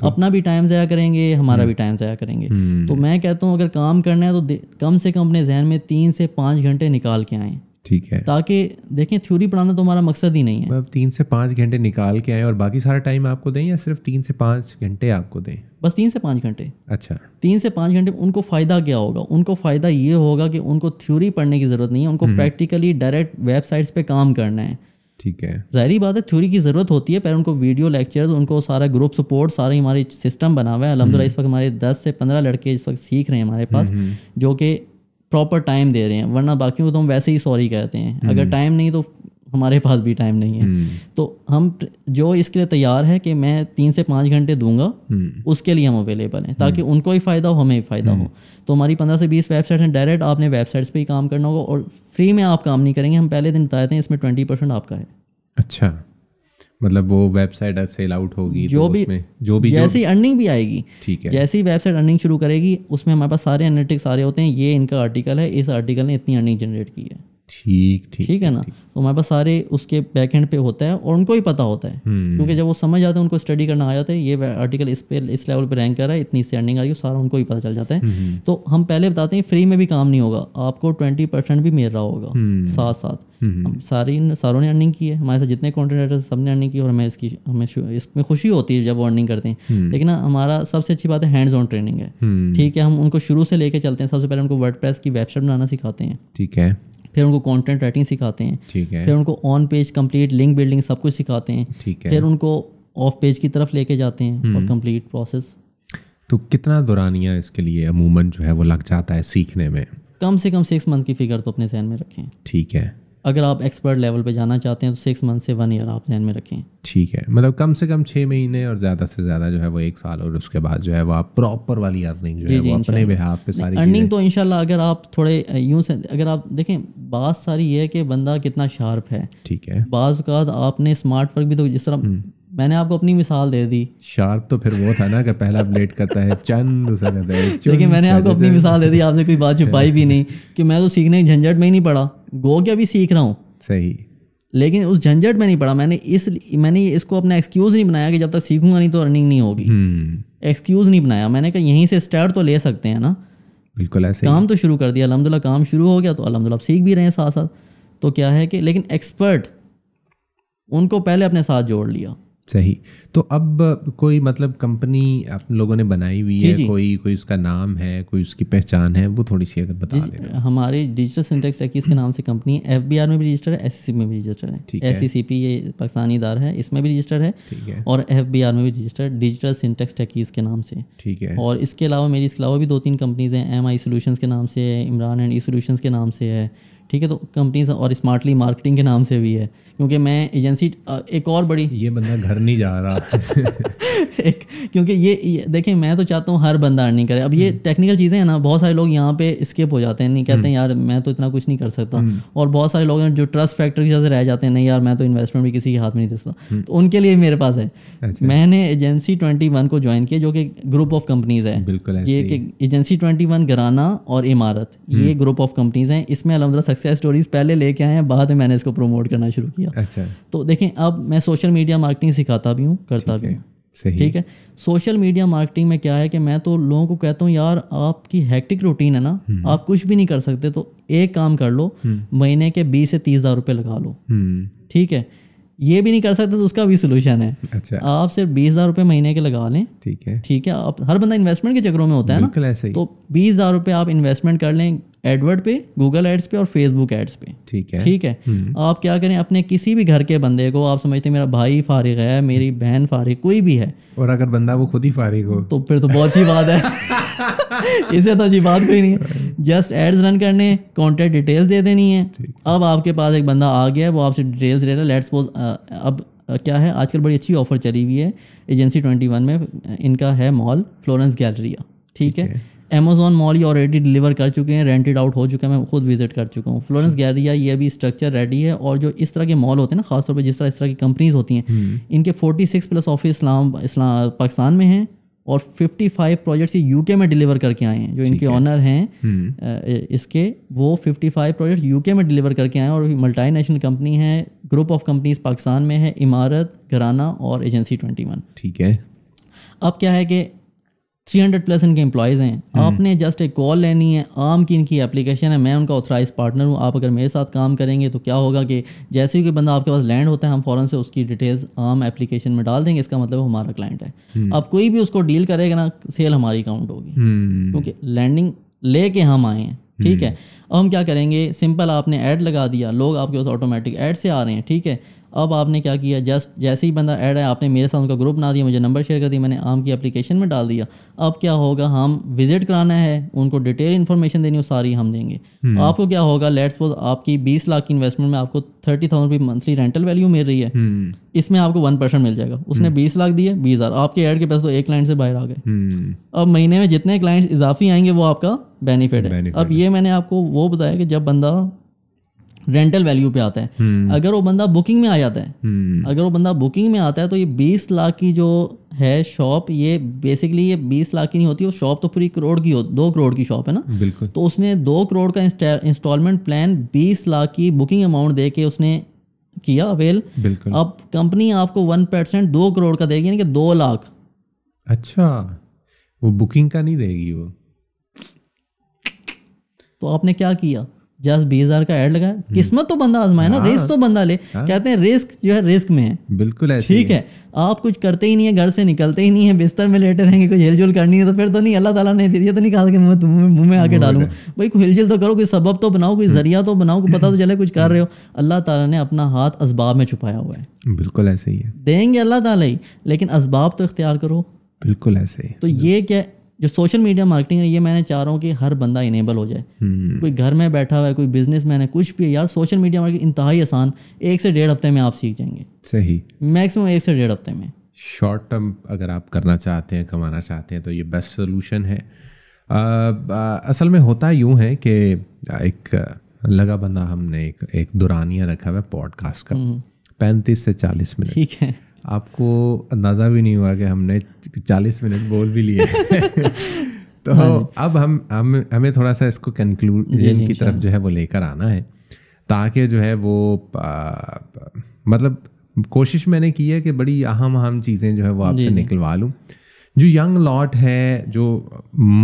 अपना भी टाइम जया करेंगे हमारा भी टाइम जया करेंगे हम्म। तो मैं कहता हूँ अगर काम करना है तो कम से कम अपने जहन में तीन से पांच घंटे निकाल के आए ठीक है ताकि देखें थ्योरी पढ़ाना तो हमारा मकसद ही नहीं है अब तीन से पाँच घंटे निकाल के आए और बाकी सारा टाइम आपको दें या सिर्फ तीन से पाँच घंटे आपको दें बस तीन से पाँच घंटे अच्छा तीन से पाँच घंटे उनको फ़ायदा क्या होगा उनको फ़ायदा ये होगा कि उनको थ्योरी पढ़ने की ज़रूरत नहीं है उनको प्रैक्टिकली डायरेक्ट वेबसाइट्स पे काम करना है ठीक है ज़ाहरी बात है थ्योरी की ज़रूरत होती है पर उनको वीडियो लेक्चर्स उनको सारा ग्रुप सपोर्ट सारा हमारे सिस्टम बना हुआ है अलहमदिल्ला इस हम्म। वक्त हमारे दस से पंद्रह लड़के इस वक्त सीख रहे हैं हमारे पास हम्म, हम्म। जो कि प्रॉपर टाइम दे रहे हैं वरना बाकी को तो हम वैसे ही सॉरी कहते हैं अगर टाइम नहीं तो हमारे पास भी टाइम नहीं है हम्म। तो हम जो इसके लिए तैयार है कि मैं तीन से पाँच घंटे दूंगा हम्म। उसके लिए हम अवेलेबल हैं ताकि हम्म। उनको ही फ़ायदा हो हमें फ़ायदा हो तो हमारी पंद्रह से बीस वेबसाइट हैं डायरेक्ट आपने वेबसाइट्स पे ही काम करना होगा और फ्री में आप काम नहीं करेंगे हम पहले दिन बताए थे इसमें ट्वेंटी परसेंट आपका है अच्छा मतलब वो वेबसाइट सेल आउट होगी तो जो तो भी जो भी जैसी अर्निंग भी आएगी ठीक है जैसी वेबसाइट अर्निंग शुरू करेगी उसमें हमारे पास सारे एनालिटिक्स सारे होते हैं ये इनका आर्टिकल है इस आर्टिकल ने इतनी अर्निंग जनरेट की है ठीक ठीक ठीक है ना तो हमारे पास सारे उसके बैक एंड पे होता है और उनको ही पता होता है हम्म। क्योंकि जब वो समझ जाते हैं उनको स्टडी करना आ जाता है ये आर्टिकल इस पे इस लेवल पे रैंक कर रहा है इतनी स्टैंडिंग आ रही है सारा उनको ही पता चल जाता है हम्म, हम्म। तो हम पहले बताते हैं फ्री में भी काम नहीं होगा आपको ट्वेंटी परसेंट भी मिल रहा होगा साथ साथ हम सारी सारों ने अर्निंग की है हमारे साथ जितने कॉन्टेंटर सब ने अर्निंग की और हमें इसकी हमें इसमें खुशी होती है जब वो अर्निंग करते हैं लेकिन हमारा सबसे अच्छी बात है हैंड्स ऑन ट्रेनिंग है ठीक है हम उनको शुरू से लेके चलते हैं सबसे पहले उनको वर्ड की वेबसाइट बनाना सिखाते हैं ठीक है फिर उनको कंटेंट राइटिंग सिखाते हैं फिर उनको on page complete link building सब कुछ सिखाते हैं फिर उनको ऑफ पेज की तरफ लेके जाते हैं और कंप्लीट हम्म। प्रोसेस तो कितना दौरानिया इसके लिए अमूमन जो है वो लग जाता है सीखने में कम से कम सिक्स मंथ की फिगर तो अपने जहन में रखें ठीक है अगर आप एक्सपर्ट लेवल पे जाना चाहते हैं तो सिक्स मंथ से वन ईयर आप जहन में रखें ठीक है मतलब कम से कम छः महीने और ज़्यादा से ज़्यादा जो है वो एक साल और उसके बाद जो है वो आप प्रॉपर वाली अर्निंग जो है वो अपने बिहार पे सारी अर्निंग तो इनशाला अगर आप थोड़े यूँ से अगर आप देखें बात सारी ये है कि बंदा कितना शार्प है ठीक है बाज़ आपने स्मार्ट वर्क भी तो जिस तरह हम्म। मैंने आपको अपनी मिसाल दे दी शार्प तो फिर वो था ना कि पहला ब्लेड करता है चंद लेकिन मैंने आपको अपनी मिसाल दे दी आपने कोई बात छुपाई भी नहीं कि मैं तो सीखने की झंझट में ही नहीं पड़ा गो के अभी सीख रहा हूँ सही लेकिन उस झंझट में नहीं पड़ा मैंने इस मैंने इसको अपना एक्सक्यूज़ नहीं बनाया कि जब तक सीखूंगा नहीं तो अर्निंग नहीं होगी एक्सक्यूज़ हम्म। नहीं बनाया मैंने कहा यहीं से स्टार्ट तो ले सकते हैं ना बिल्कुल ऐसे काम तो शुरू कर दिया अलहमदिल्ला काम शुरू हो गया तो अलहमदिल्ला सीख भी रहे हैं साथ साथ तो क्या है कि लेकिन एक्सपर्ट उनको पहले अपने साथ जोड़ लिया सही तो अब कोई मतलब कंपनी आप लोगों ने बनाई हुई है कोई कोई उसका नाम है कोई उसकी पहचान है वो थोड़ी सी अगर बता हमारे डिजिटल सिंटेक्स एक्स के नाम से कंपनी है एफ में भी रजिस्टर है एस में भी रजिस्टर है एस सी पी ये पाकिस्तानी इदार है इसमें भी रजिस्टर है और एफ में भी रजिस्टर डिजिटल सिंटेक्स है के नाम से ठीक है और इसके अलावा मेरी इसके अलावा भी दो तीन कंपनीज हैं एम आई के नाम से है Imran and E e solution के नाम से है ठीक है तो कंपनीज और स्मार्टली मार्केटिंग के नाम से भी है क्योंकि मैं एजेंसी एक और बड़ी ये बंदा घर नहीं जा रहा एक क्योंकि ये, ये देखें मैं तो चाहता हूँ हर बंदा अर्निंग करे अब ये टेक्निकल हम्म। चीज़ें हैं ना बहुत सारे लोग यहाँ पे स्केप हो जाते हैं नहीं कहते हैं हम्म। यार मैं तो इतना कुछ नहीं कर सकता हम्म। और बहुत सारे लोग हैं जो ट्रस्ट फैक्टर की वजह रह जाते हैं नहीं यार मैं तो इन्वेस्टमेंट भी किसी के हाथ में नहीं दे सकता तो उनके लिए मेरे पास है अच्छा। मैंने एजेंसी ट्वेंटी को ज्वाइन किया जो कि ग्रुप ऑफ कंपनीज है ये एजेंसी ट्वेंटी वन घराना और इमारत ये ग्रुप ऑफ कंपनीज हैं इसमें अलहमदा सक्सेस स्टोरीज पहले लेके आए हैं बाद में मैंने इसको प्रमोट करना शुरू किया अच्छा तो देखें अब मैं सोशल मीडिया मार्केटिंग सिखाता भी हूँ करता भी हूँ ठीक है सोशल मीडिया मार्केटिंग में क्या है कि मैं तो लोगों को कहता हूँ यार आपकी हैक्टिक रूटीन है ना हम्म। आप कुछ भी नहीं कर सकते तो एक काम कर लो हम्म। महीने के बीस से तीस हज़ार रुपये लगा लो हम्म। ठीक है ये भी नहीं कर सकते तो उसका भी सोल्यूशन है अच्छा आप सिर्फ बीस हज़ार रुपये महीने के लगा लें ठीक है ठीक है आप हर बंदा इन्वेस्टमेंट के चक्रों में होता है ना तो बीस हज़ार रुपये आप इन्वेस्टमेंट कर लें एडवर्ड पे गूगल एड्स पे और फेसबुक एड्स पे ठीक है ठीक है हम्म। आप क्या करें अपने किसी भी घर के बंदे को आप समझते हैं मेरा भाई फारिग है मेरी बहन फारिग कोई भी है और अगर बंदा वो खुद ही फारिग हो तो फिर तो बहुत अच्छी बात है इससे तो अच्छी बात कोई नहीं है जस्ट एड्स रन करने कॉन्टैक्ट डिटेल्स दे देनी है अब आपके पास एक बंदा आ गया है वो आपसे डिटेल्स दे रहा है लेट्स सपोज अब क्या है आजकल बड़ी अच्छी ऑफर चली हुई है एजेंसी ट्वेंटी वन में इनका है मॉल फ्लोरेंस गैलरिया ठीक है अमेजोन मॉल ये ऑलरेडी डिलीवर कर चुके हैं रेंटेड आउट हो चुका है मैं खुद विजिट कर चुका हूँ फ्लोरेंस गैरिया अच्छा। ये भी स्ट्रक्चर रेडी है और जो इस तरह के मॉल होते हैं ना खासतौर पर जिस तरह इस तरह की कंपनीज होती हैं हम्म। इनके फोर्टी सिक्स प्लस ऑफिस इस्लाम इस्लाम पाकिस्तान में हैं और फिफ्टी फाइव प्रोजेक्ट्स ये यूके में डिलीवर करके आए हैं जो इनके ऑनर हैं हम्म। इसके वो फिफ्टी फाइव प्रोजेक्ट्स यूके में डिलीवर करके आए हैं और मल्टी नेशनल कंपनी है ग्रुप ऑफ कंपनीज पाकिस्तान में है इमारत घराना और एजेंसी वन ठीक है अब क्या है कि थ्री हंड्रेड प्लस इनके एम्प्लॉयज़ हैं हम्म। आपने जस्ट एक कॉल लेनी है आम की इनकी एप्लीकेशन है मैं उनका ऑथराइज पार्टनर हूँ आप अगर मेरे साथ काम करेंगे तो क्या होगा कि जैसे ही कोई बंदा आपके पास लैंड होता है हम फ़ौरन से उसकी डिटेल्स आम एप्लीकेशन में डाल देंगे इसका मतलब हमारा क्लाइंट है हम्म। अब कोई भी उसको डील करेगा ना सेल हमारी अकाउंट होगी हम्म। क्योंकि लैंडिंग ले के हम आए हैं ठीक है अब हम क्या करेंगे सिंपल आपने ऐड लगा दिया लोग आपके पास ऑटोमेटिक ऐड से आ रहे हैं ठीक है अब आपने क्या किया जस्ट जैसे ही बंदा ऐड है आपने मेरे साथ उनका ग्रुप बना दिया मुझे नंबर शेयर कर दिया मैंने आम की एप्लीकेशन में डाल दिया अब क्या होगा हम विजिट कराना है उनको डिटेल इन्फॉर्मेशन देनी हो सारी हम देंगे हम्म। आपको क्या होगा लेट्स सपोज आपकी बीस लाख की इन्वेस्टमेंट में आपको thirty thousand monthly rental value मिल रही है हम्म। इसमें आपको वन परसेंट मिल जाएगा उसने हम्म। बीस लाख दिए बीस हज़ार आपके ऐड के पैसे तो एक क्लाइंट से बाहर आ गए अब महीने में जितने क्लाइंट्स इजाफी आएंगे वो आपका बेनिफिट है अब ये मैंने आपको वो बताया कि जब बंदा रेंटल वैल्यू पे आता है हम्म। अगर वो बंदा बुकिंग में आ जाता है हम्म। अगर वो बंदा बुकिंग में आता है तो ये बीस लाख की जो है शॉप ये बेसिकली ये बीस लाख की नहीं होती वो शॉप तो पूरी करोड़ की हो दो करोड़ की शॉप है ना बिल्कुल तो उसने दो करोड़ का इंस्टॉलमेंट प्लान बीस लाख की बुकिंग अमाउंट दे के उसने किया अवेल बिल्कुल अब कंपनी आपको वन परसेंट दो करोड़ का देगी यानी कि दो लाख अच्छा वो बुकिंग का नहीं देगी वो तो आपने क्या किया जस्ट बीस हजार का एड लगाया हम्म। किस्मत तो बंदा आजमाए ना रिस्क हाँ। तो बंदा ले हाँ। कहते हैं रिस्क जो है रिस्क में है बिल्कुल है ठीक है।, आप कुछ करते ही नहीं है घर से निकलते ही नहीं है बिस्तर में लेटे रहेंगे कोई हिलजुल करनी है तो फिर तो नहीं अल्लाह ताला ने दिया तो नहीं कहा कि मैं तुम्हें मुंह में आके डालूंगा भाई कोई हिलजुल तो करो कोई सबब तो बनाओ कोई हम्म। जरिया तो बनाओ कोई पता तो चले कुछ कर हम्म। रहे हो अल्लाह ताला ने अपना हाथ असबाब में छुपाया हुआ है बिल्कुल ऐसे ही है देंगे अल्लाह ताला ही लेकिन असबाब तो इख्तियार करो बिल्कुल ऐसे ही तो ये क्या जो सोशल मीडिया मार्केटिंग है ये मैंने चाह रहा हूँ कि हर बंदा इनेबल हो जाए हम्म। कोई घर में बैठा हुआ है कोई बिजनेस मैन है कुछ भी है यार सोशल मीडिया मार्केटिंग इंतहाई आसान एक से डेढ़ हफ्ते में आप सीख जाएंगे सही मैक्सिमम एक से डेढ़ हफ्ते में शॉर्ट टर्म अगर आप करना चाहते हैं कमाना चाहते हैं तो ये बेस्ट सोल्यूशन है आ, आ, असल में होता यूँ है कि एक लगा बंदा हमने एक एक दुरानिया रखा हुआ है पॉडकास्ट का हम्म। पैंतीस से चालीस मिनट ठीक है आपको अंदाज़ा भी नहीं हुआ कि हमने चालीस मिनट बोल भी लिए तो हाँ अब हम हम हमें थोड़ा सा इसको कंक्लूजन की तरफ जो है वो लेकर आना है ताकि जो है वो आ, मतलब कोशिश मैंने की है कि बड़ी अहम अहम चीज़ें जो है वो आपसे निकलवा लूँ जो यंग लॉट है जो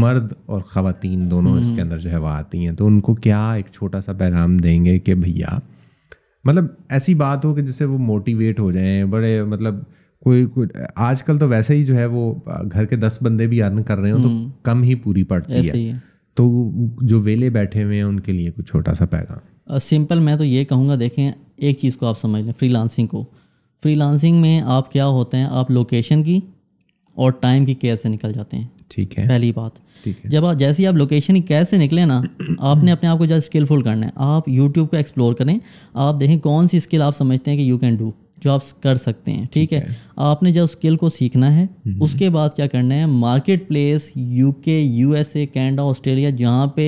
मर्द और ख़वातीन दोनों हम्म। इसके अंदर जो है वो आती हैं तो उनको क्या एक छोटा सा पैगाम देंगे कि भैया मतलब ऐसी बात हो कि जिससे वो मोटिवेट हो जाए बड़े मतलब कोई कोई आजकल तो वैसे ही जो है वो घर के दस बंदे भी अर्न कर रहे हो तो हम्म। कम ही पूरी पड़ती है।, है तो जो वेले बैठे हुए हैं उनके लिए कुछ छोटा सा पैगाम सिंपल मैं तो ये कहूँगा देखें एक चीज़ को आप समझ लें फ्रीलांसिंग को फ्रीलांसिंग में आप क्या होते हैं आप लोकेशन की और टाइम की केयर से निकल जाते हैं ठीक है पहली बात जब आप जैसे ही आप लोकेशन कैसे निकले ना आपने अपने आप को जस्ट स्किलफुल करना है आप यूट्यूब को एक्सप्लोर करें आप देखें कौन सी स्किल आप समझते हैं कि यू कैन डू जो आप कर सकते हैं ठीक है।, आपने जब स्किल को सीखना है हम्म। उसके बाद क्या करना है मार्केट प्लेस यूके ए कैनेडा ऑस्ट्रेलिया जहाँ पे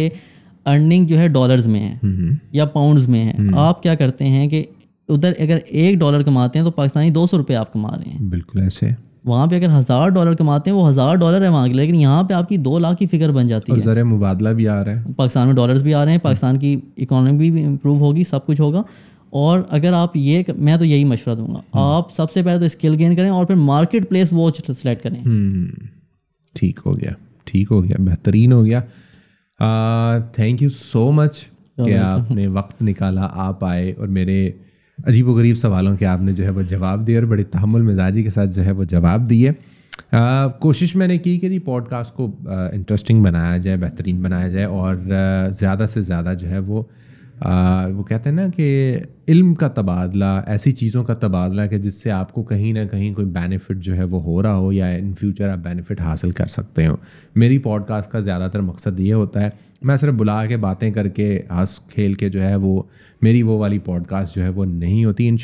अर्निंग जो है डॉलर्स में है हम्म। या पाउंड्स में है हम्म। आप क्या करते हैं कि उधर अगर एक डॉलर कमाते हैं तो पाकिस्तानी दो सौ रुपये आप कमा रहे हैं बिल्कुल ऐसे वहाँ पे अगर हज़ार डॉलर कमाते हैं वो हज़ार डॉलर है वहाँ के लेकिन यहाँ पे आपकी दो लाख की फिगर बन जाती है मुबादला भी आ रहा है पाकिस्तान में डॉलर्स भी आ रहे हैं पाकिस्तान की इकोनॉमी भी इम्प्रूव होगी सब कुछ होगा और अगर आप ये मैं तो यही मशवरा दूंगा हम्म। आप सबसे पहले तो स्किल गेन करें और फिर मार्केट प्लेस वो सेलेक्ट करें हम्म, ठीक हो गया ठीक हो गया बेहतरीन हो गया थैंक यू सो मच कि आपने वक्त निकाला आप आए और मेरे अजीब व गरीब सवालों के आपने जो है वो जवाब दिए और बड़ी तहमुल मिजाजी के साथ जो है वो जवाब दिए कोशिश मैंने की कि जी पॉडकास्ट को इंटरेस्टिंग बनाया जाए बेहतरीन बनाया जाए और ज़्यादा से ज़्यादा जो है वो आ, वो कहते हैं ना कि इल्म का तबादला ऐसी चीज़ों का तबादला कि जिससे आपको कहीं ना कहीं कोई बेनिफिट जो है वो हो रहा हो या इन फ्यूचर आप बेनिफिट हासिल कर सकते हो मेरी पॉडकास्ट का ज़्यादातर मकसद ये होता है मैं सिर्फ बुला के बातें करके हंस खेल के जो है वो मेरी वो वाली पॉडकास्ट जो है वो नहीं होती इन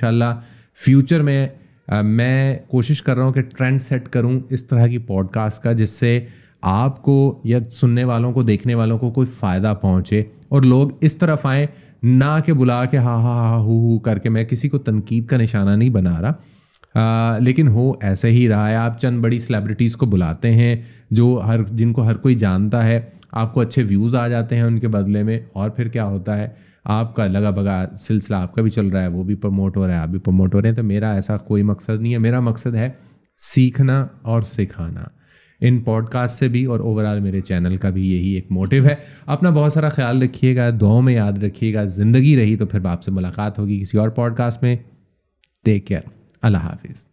फ्यूचर में आ, मैं कोशिश कर रहा हूँ कि ट्रेंड सेट करूँ इस तरह की पॉडकास्ट का जिससे आपको या सुनने वालों को देखने वालों को कोई फ़ायदा पहुँचे और लोग इस तरफ आएँ ना के बुला के हा हा हा हु हु करके मैं किसी को तनकीद का निशाना नहीं बना रहा आ, लेकिन हो ऐसे ही रहा है आप चंद बड़ी सेलिब्रिटीज़ को बुलाते हैं जो हर जिनको हर कोई जानता है आपको अच्छे व्यूज़ आ जाते हैं उनके बदले में और फिर क्या होता है आपका लगा बगा सिलसिला आपका भी चल रहा है वो भी प्रमोट हो रहा है आप भी प्रमोट हो रहे हैं तो मेरा ऐसा कोई मकसद नहीं है मेरा मकसद है सीखना और सिखाना इन पॉडकास्ट से भी और ओवरऑल मेरे चैनल का भी यही एक मोटिव है अपना बहुत सारा ख्याल रखिएगा दुआओं में याद रखिएगा ज़िंदगी रही तो फिर आपसे मुलाकात होगी किसी और पॉडकास्ट में टेक केयर अल्लाह हाफिज़